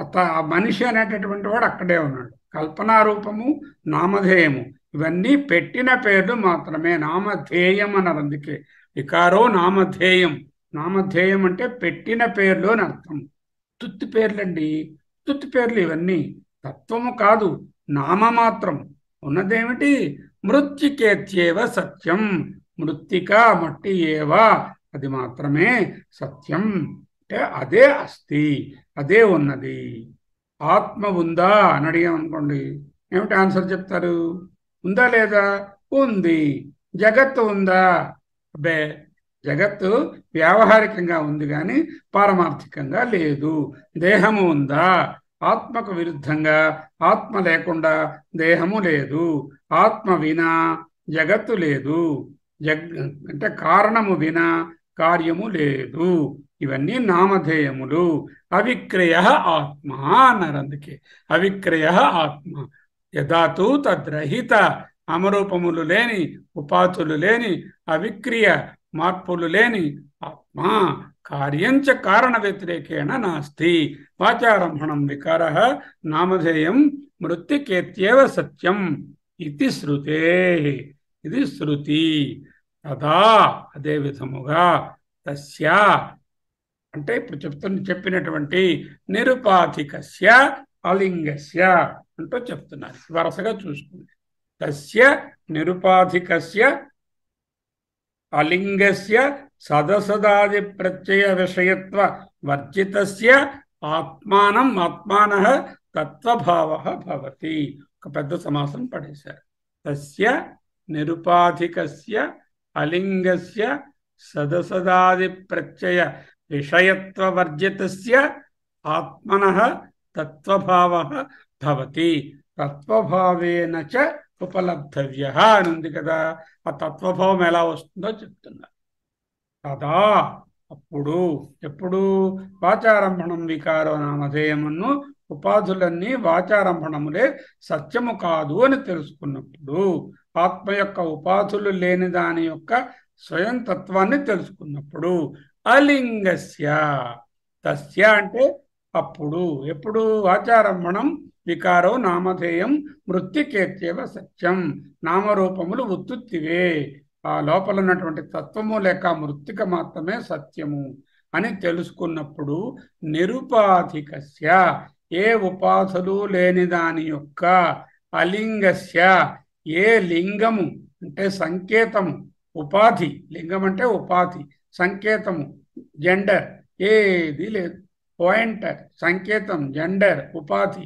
[SPEAKER 1] అత ఆ మనిషి అనేటటువంటి వాడు అక్కడే ఉన్నాడు కల్పనారూపము నామధేయము ఇవన్నీ పెట్టిన పేర్లు మాత్రమే నామధేయం అన్నారు అందుకే వికారో నామధేయం నామధేయం అంటే పెట్టిన పేర్లు అని అర్థం తుత్తి పేర్లండి తుత్తి పేర్లు ఇవన్నీ తత్వము కాదు నామ మాత్రం ఉన్నదేమిటి మృత్యుకేత్యేవ సత్యం మృత్తిక మట్టి ఏవా అది మాత్రమే సత్యం అంటే అదే అస్థి అదే ఉన్నది ఆత్మ ఉందా అని అడిగామనుకోండి ఏమిటి ఆన్సర్ చెప్తారు ఉందా లేదా ఉంది జగత్తు ఉందా అబ్బే జగత్తు వ్యావహారికంగా ఉంది కానీ పారమార్థికంగా లేదు దేహము ఉందా ఆత్మకు విరుద్ధంగా ఆత్మ లేకుండా దేహము లేదు ఆత్మ వినా జగత్తు లేదు అంటే కారణము వినా కార్యము లేదు ఇవన్నీ నామధేయములు అవిక్రయ ఆత్మ అన్నారు అందుకే అవిక్రయ ఆత్మ యథాతు తద్రహిత అమరూపములు లేని ఉపాధులు లేని అవిక్రియ మార్పులు లేని ఆత్మ కార్యంచ కారణ వ్యతిరేకేణ నాస్తి వాచారంభణం వికార నామధేయం మృత్తికేత్యవ సత్యం ఇది శ్రుతే ఇది శృతి తదా అదే విధముగా తస్య అంటే ఇప్పుడు చెప్తున్న చెప్పినటువంటి నిరుపాధికస్య అలింగస్య అంటూ చెప్తున్నారు వరుసగా చూసుకుంది తస్య నిరుపాధికస్య అలింగస్య సదసదాది ప్రత్యయ విషయత్వ వర్జితస్య ఆత్మానం ఆత్మాన తత్వభావతి ఒక పెద్ద సమాసం పడేశారు తస్య నిరుపాధికస్య అలింగస్య సదసదాది ప్రత్యయ విషయత్వవర్జితస్య ఆత్మన తత్వభావ భవతి తత్వభావేన చ ఉపలబ్ధవ్య అని ఉంది కదా ఆ తత్వభావం ఎలా వస్తుందో చెప్తున్నా కదా అప్పుడు ఎప్పుడు వాచారంభణం వికారో నామధేయమును ఉపాధులన్నీ వాచారంభణములే సత్యము కాదు అని తెలుసుకున్నప్పుడు ఆత్మ యొక్క ఉపాధులు లేని దాని యొక్క స్వయం తత్వాన్ని తెలుసుకున్నప్పుడు అలింగస్య తస్య అంటే అప్పుడు ఎప్పుడు ఆచారమణం వికారో నామధేయం మృత్తికేత్యవ సత్యం నామరూపములు ఉత్తుత్తివే ఆ లోపల ఉన్నటువంటి తత్వము లేక మృత్తిక మాత్రమే సత్యము అని తెలుసుకున్నప్పుడు నిరుపాధికస్య ఏ ఉపాధులు లేని దాని యొక్క అలింగస్య ఏ లింగము అంటే సంకేతము ఉపాధి లింగం అంటే ఉపాధి సంకేతము జెండర్ ఏది లేదు పాయింటర్ సంకేతం జెండర్ ఉపాధి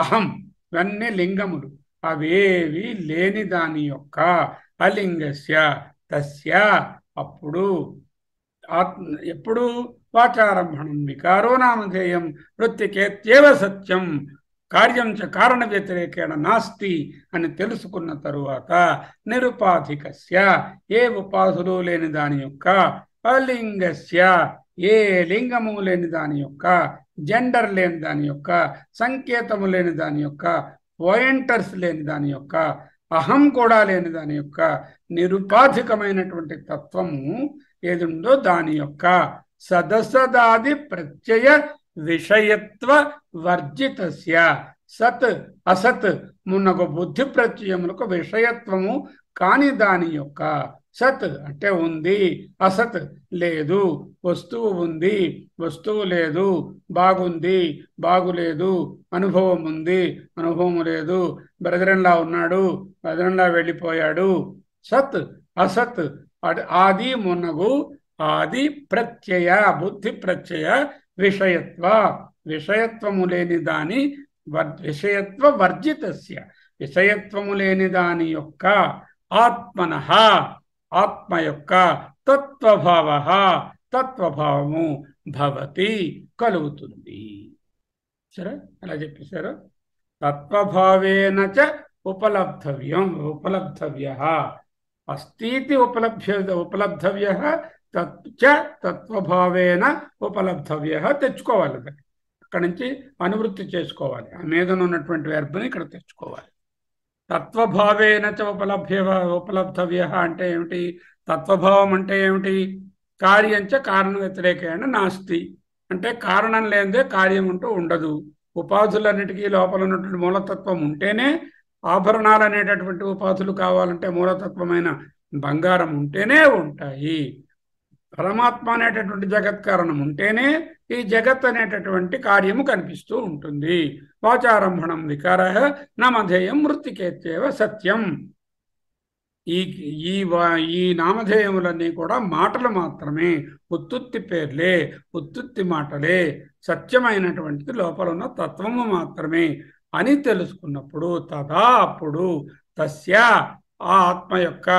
[SPEAKER 1] అహం ఇవన్నీ లింగములు అవేవి లేని దాని యొక్క అలింగస్య తస్య అప్పుడు ఆత్మ ఎప్పుడు వాచారంభణం వికారో నామధేయం వృత్తికేత్యేవ సత్యం కార్యం చ కారణ వ్యతిరేకేణ నాస్తి అని తెలుసుకున్న తరువాత నిరుపాధికస్య ఏ ఉపాధులు లేని దాని యొక్క అలింగస్య ఏ లింగము లేని దాని యొక్క జెండర్ లేని దాని యొక్క సంకేతము లేని దాని యొక్క పాయింటర్స్ లేని దాని యొక్క అహం కూడా లేని దాని యొక్క నిరుపాధికమైనటువంటి తత్వము ఏది ఉందో దాని యొక్క సదసదాది ప్రత్యయ విషయత్వ వర్జిత సత్ అసత్ మున్నకు బుద్ధి ప్రత్యయములకు విషయత్వము కాని దాని యొక్క సత్ అంటే ఉంది అసత్ లేదు వస్తువు ఉంది వస్తువు లేదు బాగుంది బాగులేదు అనుభవం ఉంది అనుభవం లేదు బ్రదరంలా ఉన్నాడు బ్రదరంలా వెళ్ళిపోయాడు సత్ అసత్ ఆది మున్నగు ఆది ప్రత్యయ బుద్ధి ప్రత్యయ విషయత్వ विषयत्व दाने वर् विषयत्व वर्जित विषयत्व लेनी दाने ओक आत्म आत्म ओक तत्व तत्व भवती कल सर अला तत्व च उपलब्धव्य उपलब्धव्य अस्ती उपलभ्य उपलब्धव्य तत्व उपलब्धव्युवाल అక్కడి నుంచి అనువృత్తి చేసుకోవాలి ఆ మీదను ఉన్నటువంటి వ్యర్థని ఇక్కడ తెచ్చుకోవాలి చ ఉపలభ్య ఉపలబ్ధవ్య అంటే ఏమిటి తత్వభావం అంటే ఏమిటి కార్యంచ కారణ వ్యతిరేకమైన నాస్తి అంటే కారణం లేనిదే కార్యం అంటూ ఉండదు ఉపాధులన్నిటికీ లోపల ఉన్నటువంటి మూలతత్వం ఉంటేనే ఆభరణాలు అనేటటువంటి ఉపాధులు కావాలంటే మూలతత్వమైన బంగారం ఉంటేనే ఉంటాయి పరమాత్మ అనేటటువంటి జగత్ కారణం ఉంటేనే ఈ జగత్ అనేటటువంటి కార్యము కనిపిస్తూ ఉంటుంది వాచారంభణం వికార నామధేయం మృతికేత్యవ సత్యం ఈ ఈ ఈ నామధేయములన్నీ కూడా మాటలు మాత్రమే ఉత్తుత్తి పేర్లే ఉత్తుత్తి మాటలే సత్యమైనటువంటిది లోపల ఉన్న తత్వము మాత్రమే అని తెలుసుకున్నప్పుడు తదా అప్పుడు తస్య ఆ ఆత్మ యొక్క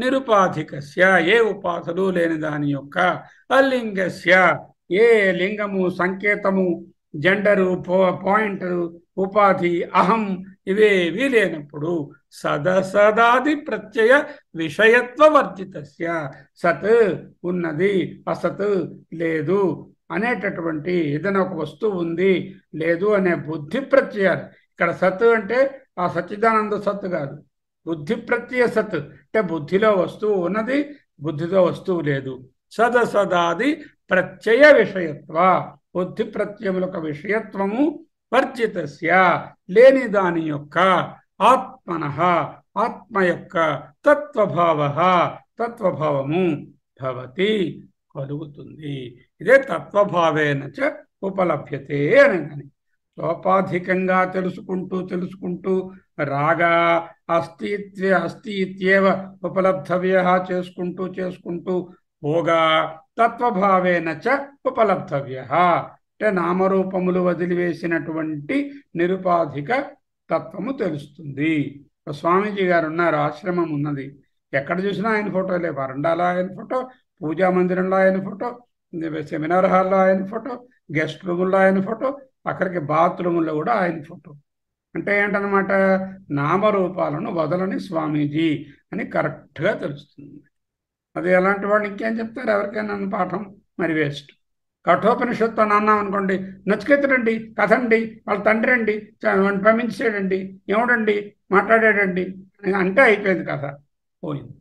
[SPEAKER 1] నిరుపాధికస్య ఏ ఉపాధులు లేని దాని యొక్క అలింగస్య ఏ లింగము సంకేతము జెండరు పాయింటరు ఉపాధి అహం ఇవేవీ లేనప్పుడు సద సదాది ప్రత్యయ విషయత్వ వర్జిత సత్ ఉన్నది అసత్ లేదు అనేటటువంటి ఏదైనా ఒక వస్తువు ఉంది లేదు అనే బుద్ధి ప్రత్యయాలు ఇక్కడ సత్ అంటే ఆ సచ్చిదానంద సత్ కాదు బుద్ధి ప్రత్యయ సత్ అంటే బుద్ధిలో వస్తువు ఉన్నది బుద్ధిలో వస్తువు లేదు సద సదాది ప్రత్యయ విషయత్వ బుద్ధి యొక్క విషయత్వము వర్జితస్య లేని దాని యొక్క ఆత్మన ఆత్మ యొక్క తత్వభావ తత్వభావము భవతి కలుగుతుంది ఇదే తత్వభావేన చ ఉపలభ్యతే అని లోపాధికంగా తెలుసుకుంటూ తెలుసుకుంటూ రాగా అస్థిత్వే అస్థిత్యేవ ఉపలబ్ధవ్య చేసుకుంటూ చేసుకుంటూ పోగా తత్వభావేన చ ఉపలబ్ధవ్య అంటే నామరూపములు వదిలివేసినటువంటి నిరుపాధిక తత్వము తెలుస్తుంది స్వామీజీ గారు ఉన్నారు ఆశ్రమం ఉన్నది ఎక్కడ చూసినా ఆయన ఫోటో లే వరండాలో ఆయన ఫోటో పూజా మందిరంలో ఆయన ఫోటో సెమినార్ హాల్లో ఆయన ఫోటో గెస్ట్ రూముల్లో ఆయన ఫోటో అక్కడికి బాత్రూముల్లో కూడా ఆయన ఫోటో అంటే ఏంటనమాట నామరూపాలను వదలని స్వామీజీ అని కరెక్ట్గా తెలుస్తుంది అది అలాంటి వాళ్ళు ఇంకేం చెప్తారు ఎవరికైనా పాఠం మరి వేస్ట్ కఠోపనిషత్తు అని అన్నాం అనుకోండి నచ్చకెత్తడండి కథండి వాళ్ళ తండ్రి అండి పంపించేడండి ఏమడండి మాట్లాడాడండి అంటే అయిపోయింది కథ పోయింది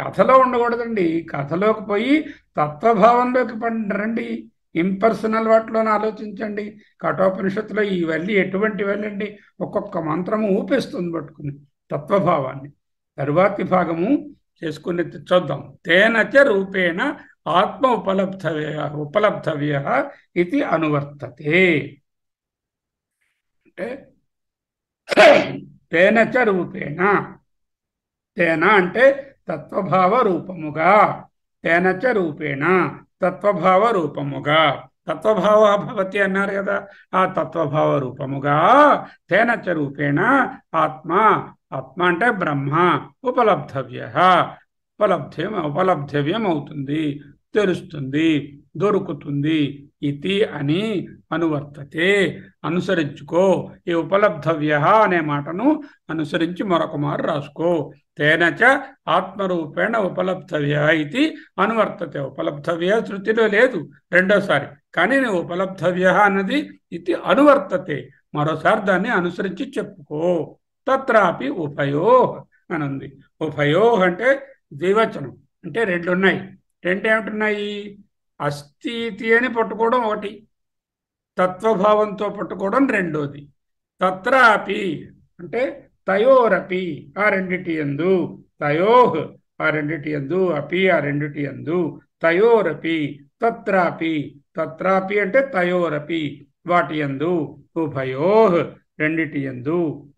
[SPEAKER 1] కథలో ఉండకూడదండి కథలోకి పోయి తత్వభావంలోకి పండరండి ఇంపర్సనల్ వాటిలోనే ఆలోచించండి కఠోపనిషత్తులో ఈ వెళ్ళి ఎటువంటి వెళ్ళండి ఒక్కొక్క మంత్రము ఊపిస్తుంది పట్టుకుని తత్వభావాన్ని తరువాతి భాగము చేసుకుని చూద్దాం తేనచ రూపేణ ఆత్మ ఉపలబ్ధవ్య ఉపలబ్ధవ్య ఇది అనువర్తతే అంటే తేనచ రూపేణ తేన అంటే తత్వభావ రూపముగా తేనచ రూపేణ తత్వభావ రూపముగా తత్వభావ భవతి అన్నారు కదా ఆ తత్వభావ రూపముగా తేనచ రూపేణ ఆత్మ ఆత్మ అంటే బ్రహ్మ ఉపలబ్ధవ్య ఉపలబ్ధ్యం ఉపలబ్ధవ్యం అవుతుంది తెలుస్తుంది దొరుకుతుంది ఇది అని అనువర్తతే అనుసరించుకో ఈ ఉపలబ్ధవ్య అనే మాటను అనుసరించి మరొక మారు రాసుకో తేనచ ఆత్మరూపేణ ఉపలబ్ధవ్య ఇది అనువర్తతే ఉపలబ్ధవ్య శృతిలో లేదు రెండోసారి కానీ నువ్వు ఉపలబ్ధవ్య అన్నది ఇది అనువర్తతే మరోసారి దాన్ని అనుసరించి చెప్పుకో తత్రాపి ఉభయోహ్ అని ఉంది ఉభయోహ్ అంటే ద్వివచనం అంటే రెండు ఉన్నాయి రెండు ఏమిటున్నాయి అస్థితి అని పట్టుకోవడం ఒకటి తత్వభావంతో పట్టుకోవడం రెండోది తత్రాపి అంటే తయోరపి ఆ రెండిటి ఎందు తయోహ్ ఆ రెండిటి ఎందు అపి ఆ రెండిటి ఎందు తయోరపి తత్రాపి తత్రాపి అంటే తయోరపి వాటి ఎందు ఉభయోహ్ రెండిటి ఎందు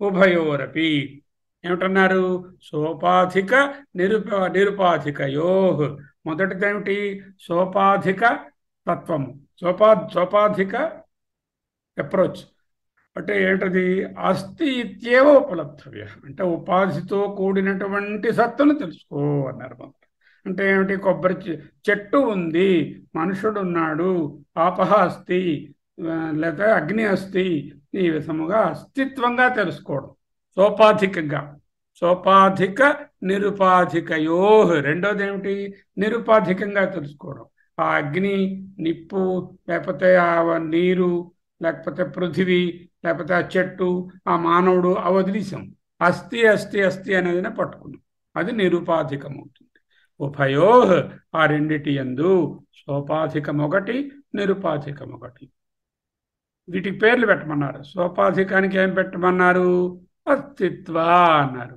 [SPEAKER 1] ఉభయోరపి ఏమిటన్నారు సోపాధిక నిరుప నిరుపాధికయో మొదటిదేమిటి సోపాధిక తత్వము సోపా సోపాధిక అప్రోచ్ అంటే ఏంటది అస్థి ఇత్యేవ ఉపలబ్ధవ్య అంటే ఉపాధితో కూడినటువంటి సత్తును తెలుసుకో అన్నారు అంటే ఏమిటి కొబ్బరి చెట్టు ఉంది మనుషుడు ఉన్నాడు ఆపహ అస్థి లేదా అగ్ని అస్థి ఈ విధముగా అస్తిత్వంగా తెలుసుకోవడం సోపాధికంగా సోపాధిక నిరుపాధికయో రెండోది ఏమిటి నిరుపాధికంగా తెలుసుకోవడం ఆ అగ్ని నిప్పు లేకపోతే ఆ నీరు లేకపోతే పృథివీ లేకపోతే ఆ చెట్టు ఆ మానవుడు ఆ వదిలేసాం అస్థి అస్థి అస్థి అనేది పట్టుకున్నాం అది నిరుపాధికం అవుతుంది ఉభయోహ్ ఆ రెండిటి ఎందు నిరుపాధికం ఒకటి వీటికి పేర్లు పెట్టమన్నారు సోపాధికానికి ఏం పెట్టమన్నారు అస్తిత్వ అన్నారు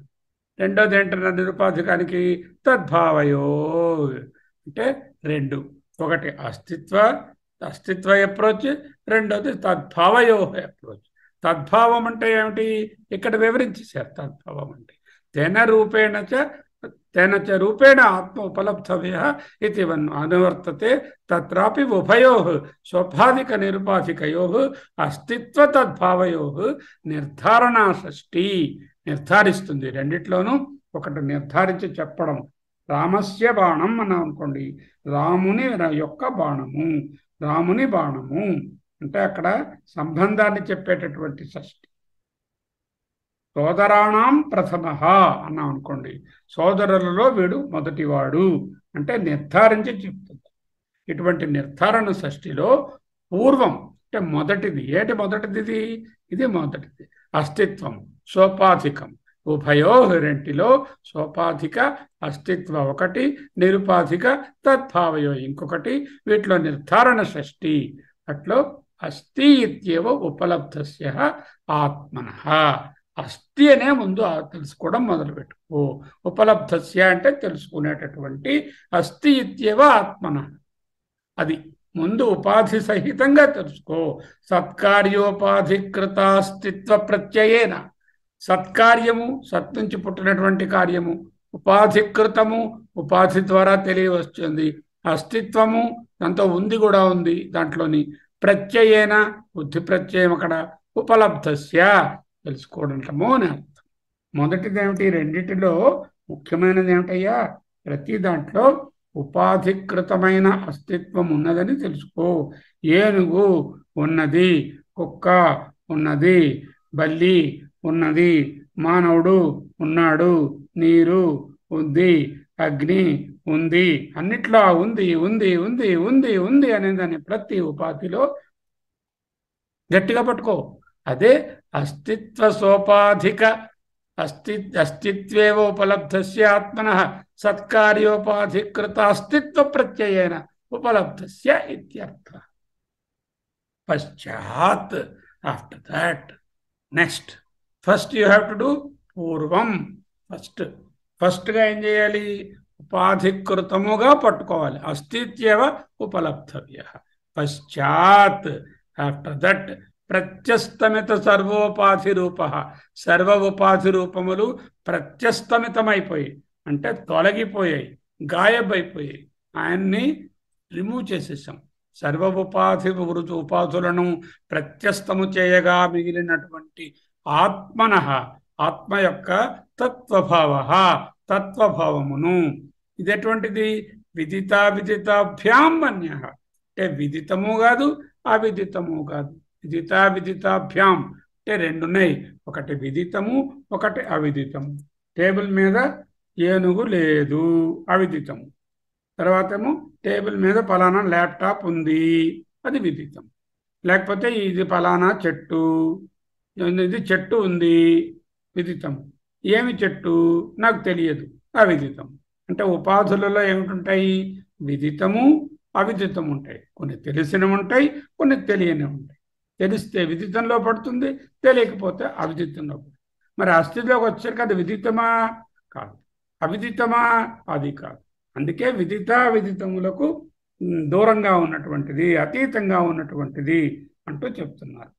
[SPEAKER 1] రెండోది ఏంటన్నారు నిరుపాధికానికి తద్భావయో అంటే రెండు ఒకటి అస్తిత్వ అస్తిత్వ అప్రోచ్ రెండోది తద్భావయో అప్రోచ్ తద్భావం అంటే ఏమిటి ఇక్కడ వివరించేశారు తద్భావం అంటే తేన రూపేణ చ తేన చ రూపేణ ఆత్మ ఉపలబ్ధవ్య ఇది అనువర్తతే తత్రాపి ఉభయో స్వభావిక నిరుపాధికయోః అస్తిత్వ తద్భావయో నిర్ధారణ షష్టి నిర్ధారిస్తుంది రెండిట్లోనూ ఒకటి నిర్ధారించి చెప్పడం రామస్య బాణం అని అనుకోండి రాముని యొక్క బాణము రాముని బాణము అంటే అక్కడ సంబంధాన్ని చెప్పేటటువంటి షష్టి సోదరాణం ప్రథమ అన్నాం అనుకోండి సోదరులలో వీడు మొదటివాడు అంటే నిర్ధారించి చెప్తుంది ఇటువంటి నిర్ధారణ షష్ఠిలో పూర్వం అంటే మొదటిది ఏటి మొదటిది ఇది మొదటిది అస్తిత్వం సోపాధికం ఉభయో రెంటిలో సోపాధిక అస్తిత్వ ఒకటి నిరుపాధిక తద్భావయో ఇంకొకటి వీటిలో నిర్ధారణ షష్ఠి అట్లో అస్థి ఇత్యేవ ఉపలబ్ధస్య ఆత్మన అస్తి అనే ముందు తెలుసుకోవడం మొదలుపెట్టుకో ఉపలబ్ధస్య అంటే తెలుసుకునేటటువంటి అస్థి ఇత్యవ ఆత్మన అది ముందు ఉపాధి సహితంగా తెలుసుకో కృత అస్తిత్వ ప్రత్యయేన సత్కార్యము సత్ నుంచి పుట్టినటువంటి కార్యము ఉపాధికృతము ఉపాధి ద్వారా తెలియవస్తుంది అస్తిత్వము దాంతో ఉంది కూడా ఉంది దాంట్లోని ప్రత్యయేన బుద్ధి ప్రత్యయం అక్కడ ఉపలబ్ధస్య తెలుసుకోవడము అని అర్థం మొదటిది ఏమిటి రెండింటిలో ముఖ్యమైనది ఏమిటయ్యా ప్రతి దాంట్లో ఉపాధికృతమైన అస్తిత్వం ఉన్నదని తెలుసుకో ఏనుగు ఉన్నది కుక్క ఉన్నది బల్లి ఉన్నది మానవుడు ఉన్నాడు నీరు ఉంది అగ్ని ఉంది అన్నిట్లో ఉంది ఉంది ఉంది ఉంది ఉంది అనేదాన్ని ప్రతి ఉపాధిలో గట్టిగా పట్టుకో అదే सोपाधिक अस्ति उपलब्ध से आत्मन सत्कार्योपाधिकृत अस्तित्वप्रत्ययेन उपलब्ध से पश्चात after that next first you have to do पूर्व ఫస్ట్ ఫస్ట్గా ఏం చేయాలి ఉపాధికృతముగా పట్టుకోవాలి అస్తిత్యవ ఉపలబ్ధవ్య పశ్చాత్ ఆఫ్టర్ ప్రత్యస్తమిత సర్వోపాధి రూప సర్వ ఉపాధి రూపములు ప్రత్యస్తమితమైపోయి అంటే తొలగిపోయాయి గాయబైపోయాయి ఆయన్ని రిమూవ్ చేసేసాం సర్వ ఉపాధి ఉపాధులను ప్రత్యస్తము చేయగా మిగిలినటువంటి ఆత్మన ఆత్మ యొక్క తత్వభావ తత్వభావమును ఇది ఎటువంటిది విదితా విదితాభ్యాం మన్య అంటే విదితము కాదు అవిదితము కాదు విదిత విదితాభ్యాం అంటే రెండు ఉన్నాయి ఒకటి విదితము ఒకటి అవిదితము టేబుల్ మీద ఏనుగు లేదు అవిదితము తర్వాత ఏమో టేబుల్ మీద ఫలానా ల్యాప్టాప్ ఉంది అది విదితం లేకపోతే ఇది ఫలానా చెట్టు ఇది చెట్టు ఉంది విదితం ఏమి చెట్టు నాకు తెలియదు అవిదితం అంటే ఉపాధులలో ఏమిటి విదితము అవిదితం ఉంటాయి కొన్ని తెలిసినవి ఉంటాయి కొన్ని తెలియనివి ఉంటాయి తెలిస్తే విదితంలో పడుతుంది తెలియకపోతే అవిదితంలో పడుతుంది మరి అస్థితిలోకి వచ్చారు కదా విదితమా కాదు అవిదితమా అది కాదు అందుకే విదిత విదితములకు దూరంగా ఉన్నటువంటిది అతీతంగా ఉన్నటువంటిది అంటూ చెప్తున్నారు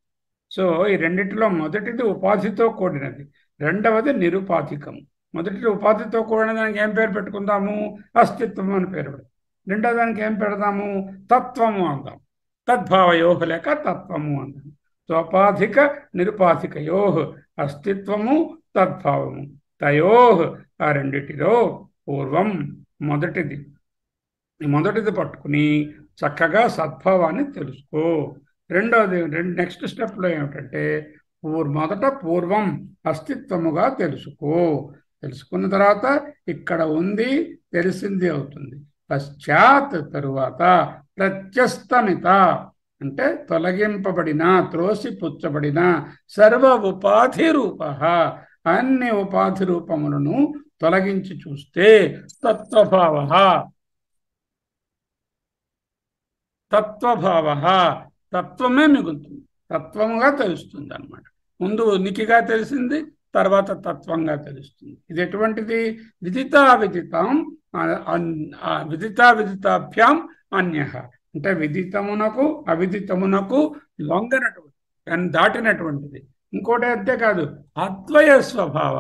[SPEAKER 1] సో ఈ రెండిటిలో మొదటిది ఉపాధితో కూడినది రెండవది నిరుపాధికం మొదటిది ఉపాధితో కూడిన దానికి ఏం పేరు పెట్టుకుందాము అస్తిత్వం అని పేరు పెడతాం రెండవ దానికి ఏం పెడదాము తత్వము అందాం సద్భావయో లేక తత్వము అంటాం స్వపాధిక నిరుపాధికయో అస్తిత్వము తద్భావము తయో ఆ రెండిటిలో పూర్వం మొదటిది మొదటిది పట్టుకుని చక్కగా సద్భావాన్ని తెలుసుకో రెండోది రెండు నెక్స్ట్ స్టెప్లో ఏమిటంటే పూర్ మొదట పూర్వం అస్తిత్వముగా తెలుసుకో తెలుసుకున్న తర్వాత ఇక్కడ ఉంది తెలిసింది అవుతుంది పశ్చాత్ తరువాత ప్రత్యస్తమిత అంటే తొలగింపబడిన త్రోసిపుచ్చబడిన సర్వ ఉపాధి రూప అన్ని ఉపాధి రూపములను తొలగించి చూస్తే తత్వభావ తత్వభావ తత్వమే మిగులుతుంది తత్వముగా తెలుస్తుంది అనమాట ముందు ఉనికిగా తెలిసింది తర్వాత తత్వంగా తెలుస్తుంది ఇది ఎటువంటిది విదితా విదితం విదిత విదితాభ్యాం అన్య అంటే విదితమునకు అవిదితమునకు లొంగనటువంటి దాటినటువంటిది ఇంకోటి అంతేకాదు అద్వయ స్వభావ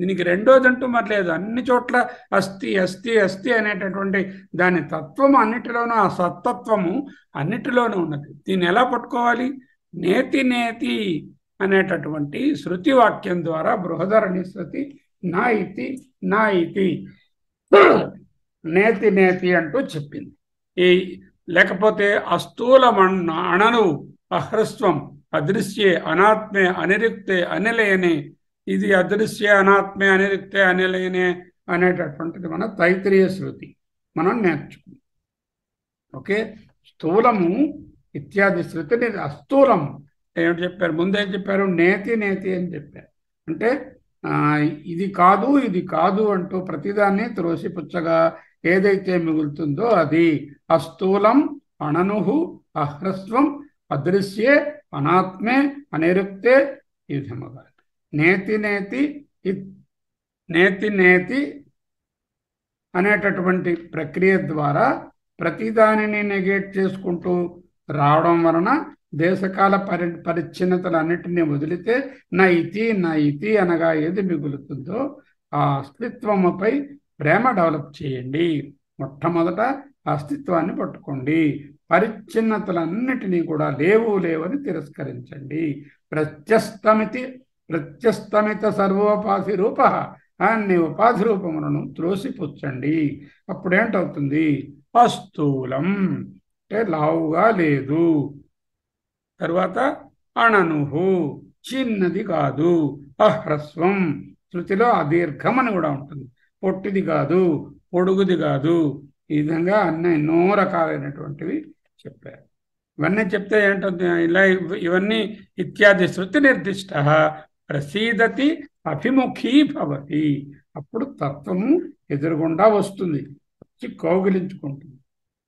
[SPEAKER 1] దీనికి రెండోది అంటూ మరి లేదు అన్ని చోట్ల అస్థి అస్థి అస్థి అనేటటువంటి దాని తత్వము అన్నిటిలోనూ ఆ సత్తత్వము అన్నిటిలోనూ ఉన్నది దీన్ని ఎలా పట్టుకోవాలి నేతి నేతి అనేటటువంటి శృతి వాక్యం ద్వారా బృహదరణి శృతి నా ఇతి నా ఇతి నేతి నేతి అంటూ చెప్పింది ఈ లేకపోతే అస్థూలం అణను అహ్రస్వం అదృశ్యే అనాత్మే అనిరిక్తే అనిలయనే ఇది అదృశ్య అనాత్మే అనిరిక్తే అనిలేనే అనేటటువంటిది మన తైత్రీయ శృతి మనం నేర్చుకుంది ఓకే స్థూలము ఇత్యాది శృతిని అస్థూలం ఏమిటి చెప్పారు ముందేం చెప్పారు నేతి నేతి అని చెప్పారు అంటే ఇది కాదు ఇది కాదు అంటూ ప్రతిదాన్ని త్రోసిపుచ్చగా ఏదైతే మిగులుతుందో అది అస్థూలం అణనుహు అహ్రస్వం అదృశ్యే అనాత్మే అనిరుక్తే ఈ విధముగా నేతి నేతి నేతి నేతి అనేటటువంటి ప్రక్రియ ద్వారా ప్రతిదానిని నెగేట్ చేసుకుంటూ రావడం వలన దేశకాల పరి పరిచ్ఛిన్నతలన్నింటినీ వదిలితే నా ఇతి నా ఇతి అనగా ఏది మిగులుతుందో ఆ అస్తిత్వముపై ప్రేమ డెవలప్ చేయండి మొట్టమొదట అస్తిత్వాన్ని పట్టుకోండి పరిచ్ఛిన్నతలన్నిటినీ కూడా లేవు లేవని తిరస్కరించండి ప్రత్యస్తమితి ప్రత్యస్తమిత సర్వోపాధి రూప అన్ని ఉపాధి రూపములను త్రోసిపుచ్చండి అప్పుడేంటవుతుంది అస్థూలం అంటే లావుగా లేదు తర్వాత అణనుహు చిన్నది కాదు అహ్రస్వం శృతిలో అదీర్ఘం అని కూడా ఉంటుంది పొట్టిది కాదు పొడుగుది కాదు ఈ విధంగా అన్న ఎన్నో రకాలైనటువంటివి చెప్పారు ఇవన్నీ చెప్తే ఏంటంటే ఇలా ఇవన్నీ ఇత్యాది శృతి నిర్దిష్ట ప్రసీదతి అభిముఖీ భవతి అప్పుడు తత్వము ఎదురుగుండా వస్తుంది వచ్చి కౌగిలించుకుంటుంది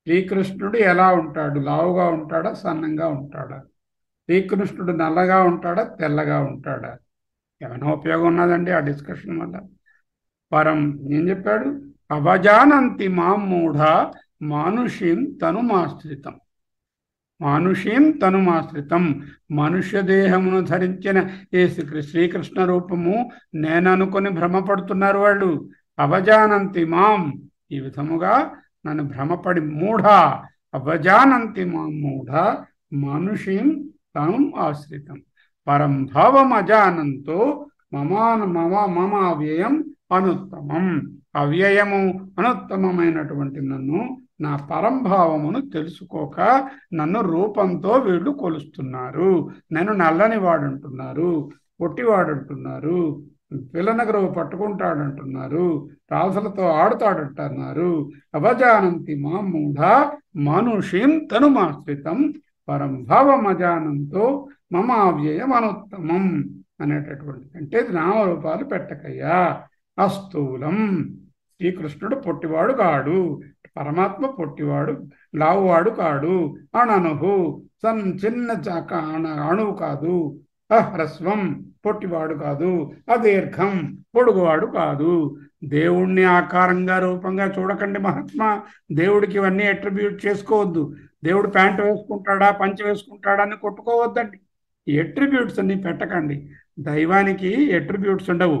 [SPEAKER 1] శ్రీకృష్ణుడు ఎలా ఉంటాడు లావుగా ఉంటాడా సన్నంగా ఉంటాడా శ్రీకృష్ణుడు నల్లగా ఉంటాడా తెల్లగా ఉంటాడా ఏమైనా ఉపయోగం ఉన్నదండి ఆ డిస్కషన్ వల్ల పరం ఏం చెప్పాడు అవజానంతి మా మూఢ మానుషీం తనుమాశ్రితం మానుషీం తనుమాశ్రితం మనుష్య దేహమును ధరించిన ఏ శ్రీకృష్ణ రూపము నేననుకొని భ్రమపడుతున్నారు వాళ్ళు అవజానంతి మాం ఈ విధముగా నన్ను భ్రమపడి మూఢ అవజానంతి మాం మూఢ మనుషీం తాను ఆశ్రితం పరం భావం అజానంతో మమాన మమ మమ అవ్యయం అనుత్తమం అవ్యయము అనుత్తమమైనటువంటి నన్ను నా పరంభావమును తెలుసుకోక నన్ను రూపంతో వీళ్ళు కొలుస్తున్నారు నన్ను నల్లని వాడుంటున్నారు పొట్టివాడంటున్నారు పిల్లనగరవు పట్టుకుంటాడంటున్నారు రాసులతో ఆడుతాడంటున్నారు అవజానంతి మా మూఢ మనుషిం మాశ్రితం పరం భావమజానంతో మమ అవ్యయం అనుత్తమం అనేటటువంటి అంటే నామరూపాలు పెట్టకయ్యా అస్థూలం శ్రీకృష్ణుడు పొట్టివాడు కాడు పరమాత్మ పొట్టివాడు లావువాడు కాడు అణనుహు సన్ చిన్న అణ అణువు కాదు అహ్రస్వం పొట్టివాడు కాదు అదీర్ఘం పొడుగువాడు కాదు దేవుణ్ణి ఆకారంగా రూపంగా చూడకండి మహాత్మ దేవుడికి ఇవన్నీ అట్రిబ్యూట్ చేసుకోవద్దు దేవుడు ప్యాంటు వేసుకుంటాడా పంచ వేసుకుంటాడా అని కొట్టుకోవద్దండి ఎట్రిబ్యూట్స్ అన్ని పెట్టకండి దైవానికి ఎట్రిబ్యూట్స్ ఉండవు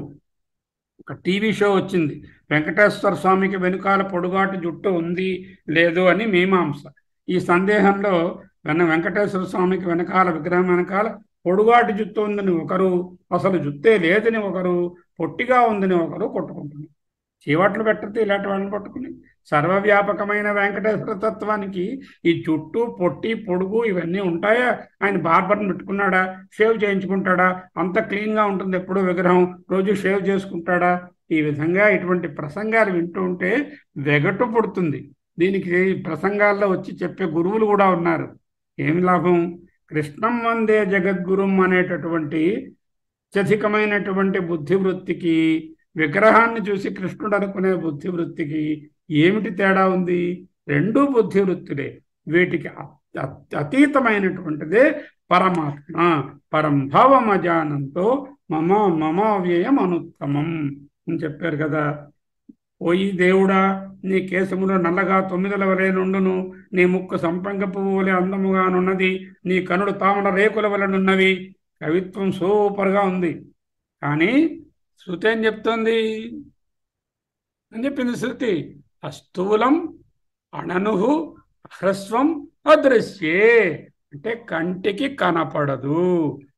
[SPEAKER 1] ఒక టీవీ షో వచ్చింది వెంకటేశ్వర స్వామికి వెనుకాల పొడుగాటు జుట్టు ఉంది లేదు అని మీమాంస ఈ సందేహంలో వెన్న వెంకటేశ్వర స్వామికి వెనకాల విగ్రహం వెనకాల పొడుగాటు జుత్తు ఉందని ఒకరు అసలు జుత్తే లేదని ఒకరు పొట్టిగా ఉందని ఒకరు కొట్టుకుంటున్నారు చీవాట్లు పెట్టద్దు ఇలాంటి వాళ్ళని పట్టుకుని సర్వవ్యాపకమైన వెంకటేశ్వర తత్వానికి ఈ జుట్టు పొట్టి పొడుగు ఇవన్నీ ఉంటాయా ఆయన బార్బర్ని పెట్టుకున్నాడా షేవ్ చేయించుకుంటాడా అంత క్లీన్గా ఉంటుంది ఎప్పుడు విగ్రహం రోజు షేవ్ చేసుకుంటాడా ఈ విధంగా ఇటువంటి ప్రసంగాలు వింటూ ఉంటే వెగటు పుడుతుంది దీనికి ప్రసంగాల్లో వచ్చి చెప్పే గురువులు కూడా ఉన్నారు ఏమి లాభం కృష్ణం వందే జగద్గురుం అనేటటువంటి అత్యధికమైనటువంటి బుద్ధి వృత్తికి విగ్రహాన్ని చూసి కృష్ణుడు అనుకునే బుద్ధి వృత్తికి ఏమిటి తేడా ఉంది రెండు బుద్ధి వృత్తులే వీటికి అతీతమైనటువంటిదే పరమాత్మ పరంభావం అజానంతో మమ వ్యయం అనుత్తమం అని చెప్పారు కదా పోయి దేవుడా నీ కేశములో నల్లగా తొమ్మిదల వలె నుండును నీ ముక్కు సంపంగ పువ్వు వలె అందముగానున్నది నీ కనుడు తామర రేకుల ఉన్నవి కవిత్వం సూపర్గా ఉంది కానీ శృతి ఏం చెప్తుంది అని చెప్పింది శృతి అస్థూలం అణను హ్రస్వం అదృశ్యే అంటే కంటికి కనపడదు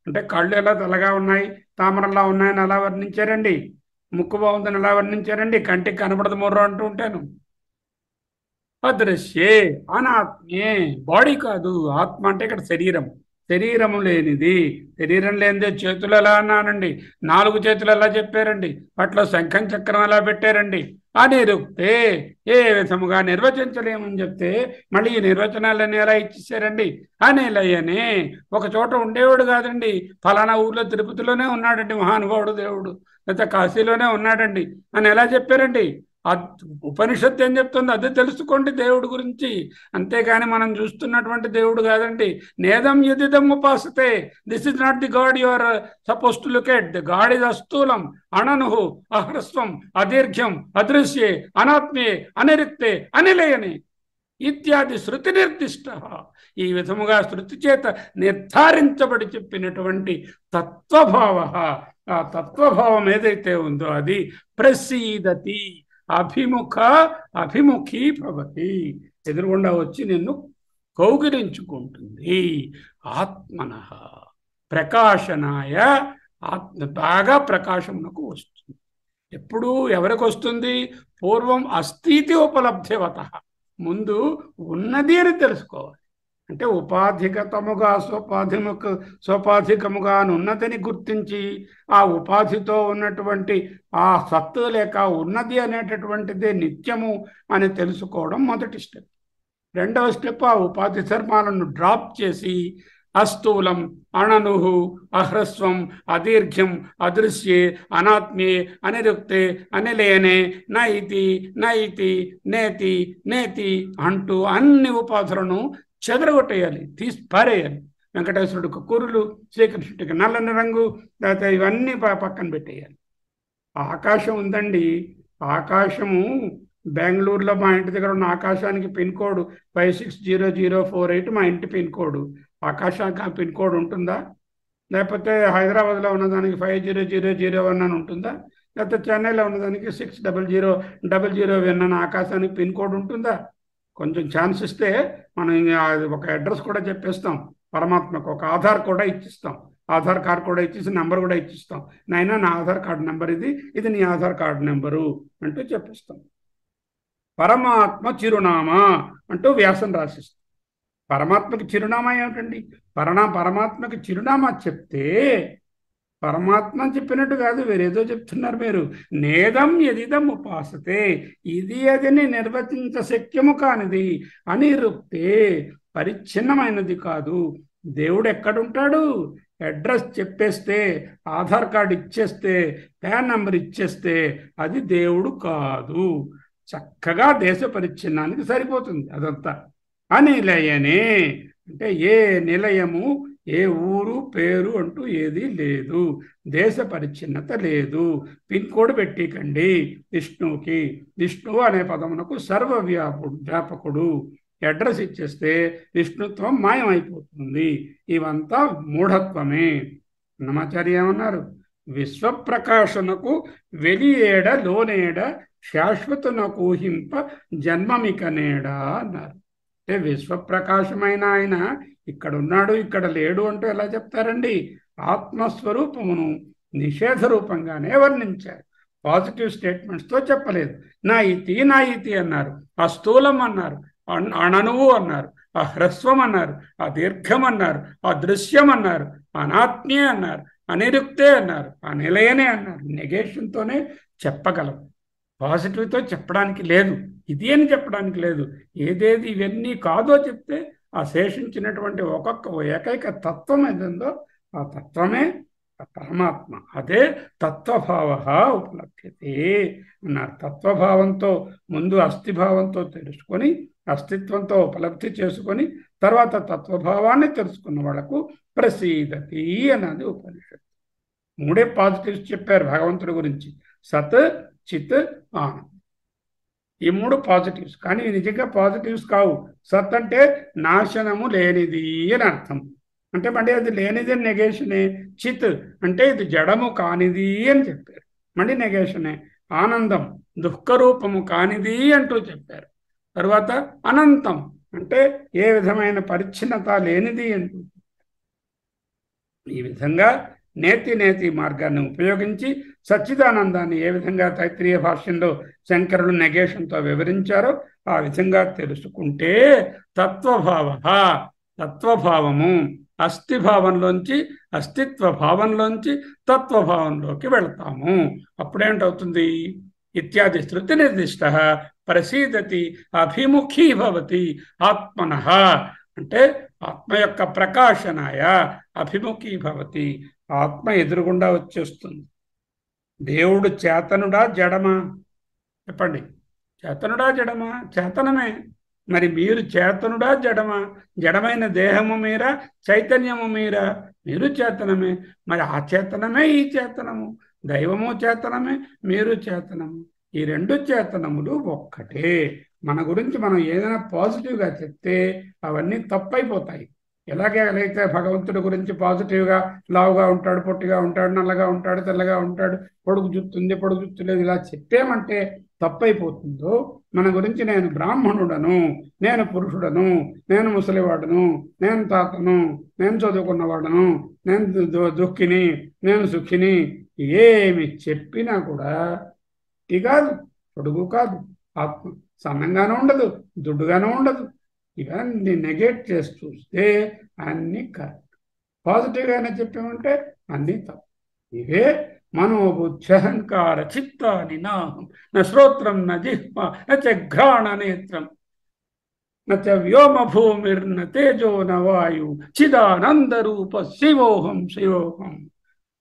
[SPEAKER 1] అంటే కళ్ళు ఎలా తెల్లగా ఉన్నాయి తామరంలా ఉన్నాయని ఎలా వర్ణించారండి ముక్కు బాగుందని ఎలా వర్ణించారండి కంటికి కనపడదు మొర్రో అంటూ ఉంటాను అదృశ్యే అనాత్మే బాడీ కాదు ఆత్మ అంటే ఇక్కడ శరీరం శరీరం లేనిది శరీరం లేనిదే చేతులు ఎలా అన్నానండి నాలుగు చేతులు ఎలా చెప్పారండి వాటిలో శంఖం చక్రం ఎలా పెట్టారండి ఎరుగుతే ఏ విధముగా నిర్వచించలేమని చెప్తే మళ్ళీ ఈ నిర్వచనాలన్నీ ఎలా ఇచ్చేసారండి లయనే ఒక చోట ఉండేవాడు కాదండి ఫలానా ఊర్లో తిరుపతిలోనే ఉన్నాడండి మహానుభావుడు దేవుడు లేకపోతే కాశీలోనే ఉన్నాడండి అని ఎలా చెప్పారండి ఆ ఉపనిషత్తు ఏం చెప్తుంది అదే తెలుసుకోండి దేవుడి గురించి అంతేకాని మనం చూస్తున్నటువంటి దేవుడు కాదండి నేదం యుదిదం ఉపాసతే this is not the God you're suppose to look at the God is అస్థూలం అణనుహు అహ్రస్వం అదీర్ఘ్యం అదృశ్యే అనాత్మే అనిరిక్తే అనిలేయని ఇత్యాది శృతి నిర్దిష్ట ఈ విధముగా శృతి చేత నిర్ధారించబడి చెప్పినటువంటి తత్వభావ ఆ తత్వభావం ఏదైతే ఉందో అది ప్రసీదతి అభిముఖ అభిముఖీ భవతి ఎదురుగుండా వచ్చి నిన్ను కౌగిలించుకుంటుంది ఆత్మన ప్రకాశనాయ ఆత్మ బాగా ప్రకాశమునకు వస్తుంది ఎప్పుడు ఎవరికి వస్తుంది పూర్వం అస్థితి ఉపలబ్ధివత ముందు ఉన్నది అని తెలుసుకోవాలి అంటే ఉపాధిగతముగా స్వపాధిముఖ ఉన్నదని గుర్తించి ఆ ఉపాధితో ఉన్నటువంటి ఆ సత్తు లేక ఉన్నది అనేటటువంటిదే నిత్యము అని తెలుసుకోవడం మొదటి స్టెప్ రెండవ స్టెప్ ఆ ఉపాధి ధర్మాలను డ్రాప్ చేసి అస్థూలం అణను అహ్రస్వం అదీర్ఘ్యం అదృశ్యే అనాత్మే అనిరుక్తే అనిలేనే నైతి నైతి నేతి నేతి అంటూ అన్ని ఉపాధులను చెదరగొట్టేయాలి తీసి పారేయాలి వెంకటేశ్వరుడికి కురులు శ్రీకృష్ణుడికి నల్లని రంగు లేకపోతే ఇవన్నీ పక్కన పెట్టేయాలి ఆకాశం ఉందండి ఆకాశము బెంగళూరులో మా ఇంటి దగ్గర ఉన్న ఆకాశానికి pin code five six zero zero four eight మా ఇంటి పిన్ కోడ్ ఆకాశానికి ఆ పిన్ కోడ్ ఉంటుందా లేకపోతే హైదరాబాద్లో ఉన్నదానికి five zero zero zero one అని ఉంటుందా లేకపోతే చెన్నైలో ఉన్నదానికి six double zero double zero one అని ఆకాశానికి పిన్ కోడ్ ఉంటుందా కొంచెం ఛాన్స్ ఇస్తే మనం ఒక అడ్రస్ కూడా చెప్పేస్తాం పరమాత్మకు ఒక ఆధార్ కూడా ఇచ్చిస్తాం ఆధార్ కార్డ్ కూడా ఇచ్చేసి నెంబర్ కూడా ఇచ్చిస్తాం నైనా నా ఆధార్ కార్డు నెంబర్ ఇది ఇది నీ ఆధార్ కార్డు నెంబరు అంటూ చెప్పిస్తాం పరమాత్మ చిరునామా అంటూ వ్యాసం రాసిస్తాం పరమాత్మకి చిరునామా ఏమిటండి పరణా పరమాత్మకి చిరునామా చెప్తే పరమాత్మ చెప్పినట్టు కాదు వేరేదో చెప్తున్నారు మీరు నేదం ఎదిదం ఉపాసతే ఇది అదిని నిర్వచించ శక్యము కానిది రుక్తే పరిచ్ఛిన్నమైనది కాదు దేవుడు ఎక్కడుంటాడు అడ్రస్ చెప్పేస్తే ఆధార్ కార్డు ఇచ్చేస్తే ప్యాన్ నెంబర్ ఇచ్చేస్తే అది దేవుడు కాదు చక్కగా దేశ పరిచ్ఛిన్నానికి సరిపోతుంది అదంతా అనిలయనే అంటే ఏ నిలయము ఏ ఊరు పేరు అంటూ ఏది లేదు దేశ పరిచ్ఛిన్నత లేదు పిన్ కోడ్ పెట్టికండి విష్ణువుకి విష్ణువు అనే పదమునకు సర్వ వ్యాపకుడు అడ్రస్ ఇచ్చేస్తే విష్ణుత్వం మాయమైపోతుంది ఇవంతా మూఢత్వమే నమాచార్య ఏమన్నారు విశ్వప్రకాశనకు వెలియేడ లోనేడ శాశ్వతనకు ఊహింప నేడా అన్నారు అంటే విశ్వప్రకాశమైన ఆయన ఇక్కడ ఉన్నాడు ఇక్కడ లేడు అంటూ ఎలా చెప్తారండి ఆత్మస్వరూపమును నిషేధ రూపంగానే వర్ణించారు పాజిటివ్ స్టేట్మెంట్స్తో చెప్పలేదు నా ఇతి నా ఇతి అన్నారు ఆ స్థూలం అన్నారు అణనువు అన్నారు ఆ హ్రస్వం అన్నారు ఆ దీర్ఘం అన్నారు ఆ దృశ్యం అన్నారు అనాత్మీయ అన్నారు అనిరుక్తే అన్నారు అనిలయనే అన్నారు నెగేషన్తోనే చెప్పగలం పాజిటివ్తో చెప్పడానికి లేదు ఇది అని చెప్పడానికి లేదు ఏదేది ఇవన్నీ కాదో చెప్తే ఆ శేషించినటువంటి ఒక్కొక్క ఏకైక తత్వం ఏదందో ఆ తత్వమే పరమాత్మ అదే తత్వభావ ఉపలభ్యతే అన్నారు తత్వభావంతో ముందు అస్థిభావంతో తెలుసుకొని అస్తిత్వంతో ఉపలబ్ధి చేసుకొని తర్వాత తత్వభావాన్ని తెలుసుకున్న వాళ్లకు ప్రసీదతి అన్నది ఉపనిషత్తు మూడే పాజిటివ్స్ చెప్పారు భగవంతుడి గురించి సత్ చిత్ ఆన్ ఈ మూడు పాజిటివ్స్ కానీ నిజంగా పాజిటివ్స్ కావు సత్ అంటే నాశనము లేనిది అని అర్థం అంటే మళ్ళీ అది లేనిది అని నెగేషనే చిత్ అంటే ఇది జడము కానిది అని చెప్పారు మళ్ళీ నెగేషనే ఆనందం దుఃఖరూపము కానిది అంటూ చెప్పారు తర్వాత అనంతం అంటే ఏ విధమైన పరిచ్ఛిన్నత లేనిది అంటూ ఈ విధంగా నేతి నేతి మార్గాన్ని ఉపయోగించి సచ్చిదానందాన్ని ఏ విధంగా తైత్రీయ భాష్యంలో శంకరులు నెగేషన్తో వివరించారో ఆ విధంగా తెలుసుకుంటే తత్వభావ తత్వభావము అస్థిభావంలోంచి అస్తిత్వ భావంలోంచి తత్వభావంలోకి వెళతాము అప్పుడేంటవుతుంది ఇత్యాది శృతి నిర్దిష్ట ప్రసీదతి అభిముఖీభవతి ఆత్మన అంటే ఆత్మ యొక్క ప్రకాశనాయ అభిముఖీభవతి ఆత్మ ఎదురుగుండా వచ్చేస్తుంది దేవుడు చేతనుడా జడమా చెప్పండి చేతనుడా జడమా చేతనమే మరి మీరు చేతనుడా జడమా జడమైన దేహము మీరా చైతన్యము మీరా మీరు చేతనమే మరి ఆ చేతనమే ఈ చేతనము దైవము చేతనమే మీరు చేతనము ఈ రెండు చేతనములు ఒక్కటే మన గురించి మనం ఏదైనా పాజిటివ్గా చెప్తే అవన్నీ తప్పైపోతాయి ఎలాగే ఎలాగైతే భగవంతుడి గురించి పాజిటివ్గా లావుగా ఉంటాడు పొట్టిగా ఉంటాడు నల్లగా ఉంటాడు తెల్లగా ఉంటాడు పొడుగు జుత్తుంది పొడుగు లేదు ఇలా చెప్పేమంటే తప్పైపోతుందో మన గురించి నేను బ్రాహ్మణుడను నేను పురుషుడను నేను ముసలివాడను నేను తాతను నేను చదువుకున్నవాడను నేను దుఃఖిని నేను సుఖిని ఏమి చెప్పినా కూడా కాదు పొడుగు కాదు ఆత్మ సన్నంగానూ ఉండదు దుడ్డుగానూ ఉండదు ఇవన్నీ నెగెట్ చేసి చూస్తే అన్ని కరెక్ట్ అయినా చెప్పామంటే అన్నీ తప్పు ఇవే మనోబుద్ధ్యహంకార చిత్తాని నాహం న శ్రోత్రం న జిహ్మ నచ్చ్రాణ నేత్రం నచ వ్యోమ భూమిర్న తేజో న వాయు రూప శివోహం శివోహం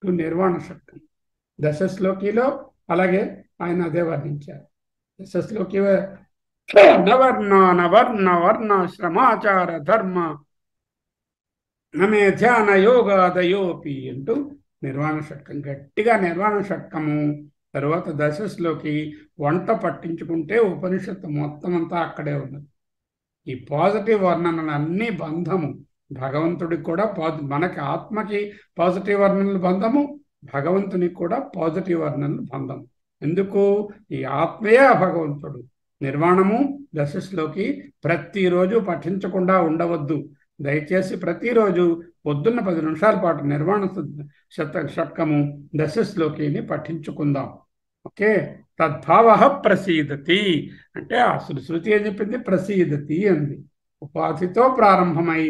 [SPEAKER 1] టు నిర్వాణ శక్తం దశ శ్లోకిలో అలాగే ఆయన అదే వర్ణించారు దశ శ్లోకి నవర్ణ వర్ణ శ్రమాచార ధర్మ నమే ధ్యాన యోగాదయోపి అంటూ నిర్వాణ షట్కం గట్టిగా నిర్వాణ షట్కము తర్వాత దశస్లోకి వంట పట్టించుకుంటే ఉపనిషత్తు మొత్తం అంతా అక్కడే ఉన్నది ఈ పాజిటివ్ వర్ణనలన్నీ బంధము భగవంతుడికి కూడా మనకి ఆత్మకి పాజిటివ్ వర్ణనలు బంధము భగవంతునికి కూడా పాజిటివ్ వర్ణనలు బంధము ఎందుకు ఈ ఆత్మయే భగవంతుడు నిర్వాణము దశస్లోకి ప్రతిరోజు పఠించకుండా ఉండవద్దు దయచేసి ప్రతిరోజు పొద్దున్న పది నిమిషాల పాటు నిర్వాణ శత షట్కము దశశ్లోకిని పఠించుకుందాం ఓకే తద్భావ ప్రసీదతి అంటే ఆ శృతి ఏం చెప్పింది ప్రసీదతి అంది ఉపాధితో ప్రారంభమై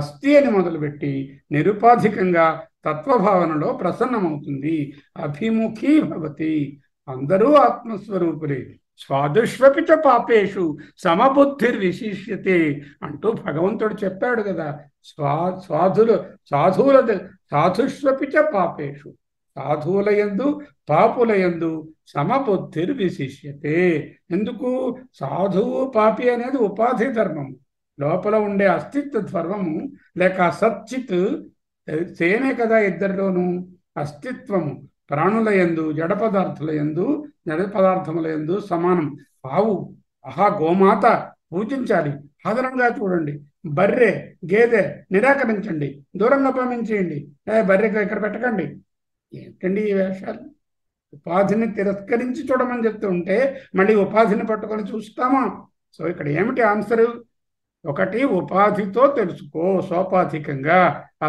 [SPEAKER 1] అస్థి అని మొదలుపెట్టి నిరుపాధికంగా తత్వభావనలో ప్రసన్నమవుతుంది అభిముఖీభవతి భవతి అందరూ ఆత్మస్వరూపులే స్వాదుష్వపిత పాపేషు సమబుద్ధిర్ విశిష్యతే అంటూ భగవంతుడు చెప్పాడు కదా స్వా స్వాధులు సాధువుల సాధుష్వపిత పాపేషు సాధువుల ఎందు పాపుల ఎందు సమబుద్ధిర్ విశిష్యతే ఎందుకు సాధువు పాపి అనేది ఉపాధి ధర్మము లోపల ఉండే అస్తిత్వ ధర్మము లేక సచ్చిత్ సేమే కదా ఇద్దరిలోనూ అస్తిత్వము ప్రాణుల ఎందు జడ పదార్థుల ఎందు జడ పదార్థముల ఎందు సమానం ఆవు ఆహా గోమాత పూజించాలి సాధారణంగా చూడండి బర్రె గేదె నిరాకరించండి దూరంగా పంపించేయండి బర్రె ఇక్కడ పెట్టకండి ఏంటండి ఈ వేషాలు ఉపాధిని తిరస్కరించి చూడమని చెప్తూ ఉంటే మళ్ళీ ఉపాధిని పట్టుకొని చూస్తామా సో ఇక్కడ ఏమిటి ఆన్సరు ఒకటి ఉపాధితో తెలుసుకో సోపాధికంగా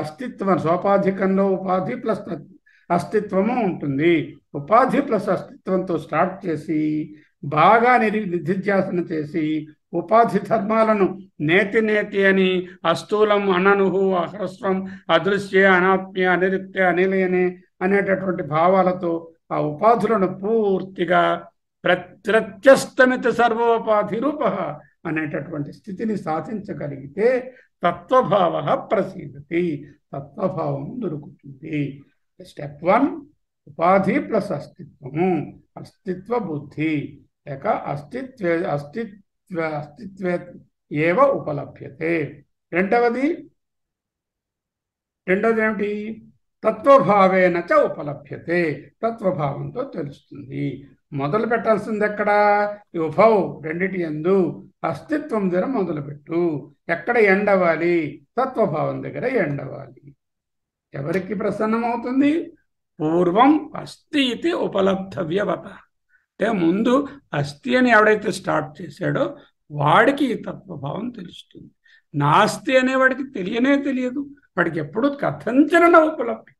[SPEAKER 1] అస్తిత్వం సోపాధికంలో ఉపాధి ప్లస్ తత్వం అస్తిత్వము ఉంటుంది ఉపాధి ప్లస్ అస్తిత్వంతో స్టార్ట్ చేసి బాగా నిరి నిధిధ్యాసన చేసి ఉపాధి ధర్మాలను నేతి నేతి అని అస్థూలం అననుహు అహ్రస్వం అదృశ్య అనాత్మ్య అనిరిత్య అనిలయనే అనేటటువంటి భావాలతో ఆ ఉపాధులను పూర్తిగా ప్రత్యస్తమిత సర్వోపాధి రూప అనేటటువంటి స్థితిని సాధించగలిగితే తత్వభావ ప్రసీదతి తత్వభావం దొరుకుతుంది స్టెప్ వన్ ఉపాధి ప్లస్ అస్తిత్వము అస్తిత్వ బుద్ధి లేక అస్తిత్వ అస్తిత్వ అస్తిత్వ ఏవ ఉపలభ్యతే రెండవది రెండవది ఏమిటి తత్వభావేన చ ఉపలభ్యతే తత్వభావంతో తెలుస్తుంది మొదలు పెట్టాల్సింది ఎక్కడ ఉభవ్ రెండిటి ఎందు అస్తిత్వం దగ్గర మొదలుపెట్టు ఎక్కడ ఎండవాలి తత్వభావం దగ్గర ఎండవాలి ఎవరికి ప్రసన్నమవుతుంది పూర్వం అస్థి ఇది ఉపలబ్ధవ్యవత అంటే ముందు అస్థి అని ఎవడైతే స్టార్ట్ చేశాడో వాడికి ఈ తత్వభావం తెలుస్తుంది నాస్తి అనేవాడికి తెలియనే తెలియదు వాడికి ఎప్పుడూ కథంచరణ ఉపలబ్ధి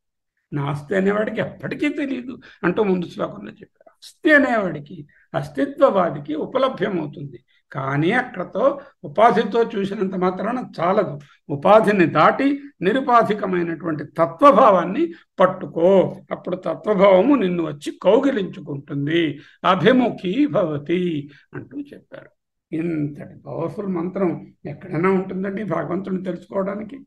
[SPEAKER 1] నాస్తి అనేవాడికి ఎప్పటికీ తెలియదు అంటూ ముందు శ్లోకంలో చెప్పారు అస్థి అనేవాడికి అస్తిత్వవాదికి ఉపలభ్యమవుతుంది కానీ అక్కడతో ఉపాధితో చూసినంత మాత్రాన చాలదు ఉపాధిని దాటి నిరుపాధికమైనటువంటి తత్వభావాన్ని పట్టుకో అప్పుడు తత్వభావము నిన్ను వచ్చి కౌగిలించుకుంటుంది అభిముఖీ భవతి అంటూ చెప్పారు ఇంతటి పవర్ఫుల్ మంత్రం ఎక్కడైనా ఉంటుందండి భగవంతుని తెలుసుకోవడానికి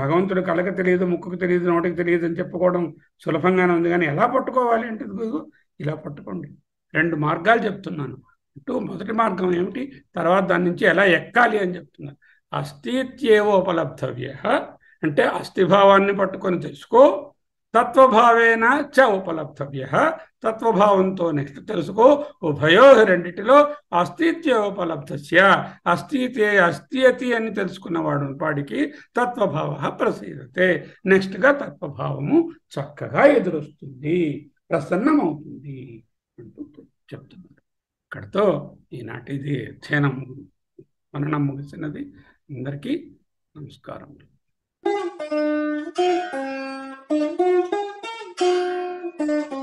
[SPEAKER 1] భగవంతుడు కలక తెలియదు ముక్కుకు తెలియదు నోటికి తెలియదు అని చెప్పుకోవడం సులభంగానే ఉంది కానీ ఎలా పట్టుకోవాలి అంటే ఇలా పట్టుకోండి రెండు మార్గాలు చెప్తున్నాను అంటూ మొదటి మార్గం ఏమిటి తర్వాత దాని నుంచి ఎలా ఎక్కాలి అని చెప్తున్నారు అస్థిత్యేవోపలబ్ధవ్య అంటే అస్థిభావాన్ని పట్టుకొని తెలుసుకో తత్వభావేన చ ఉపలబ్ధవ్య తత్వభావంతో నెక్స్ట్ తెలుసుకో ఉభయో రెండిటిలో అస్థిత్యోపలబ్ధస్య ఉపలబ్ధస్య అస్థితే అస్థియతి అని తెలుసుకున్నవాడు వాడికి తత్వభావ ప్రసీదతే నెక్స్ట్గా తత్వభావము చక్కగా ఎదురొస్తుంది ప్రసన్నమవుతుంది అంటూ చెప్తున్నారు ఇక్కడతో ఈనాటిది ధ్యానం మననం ముగిసినది అందరికీ నమస్కారం Thank you.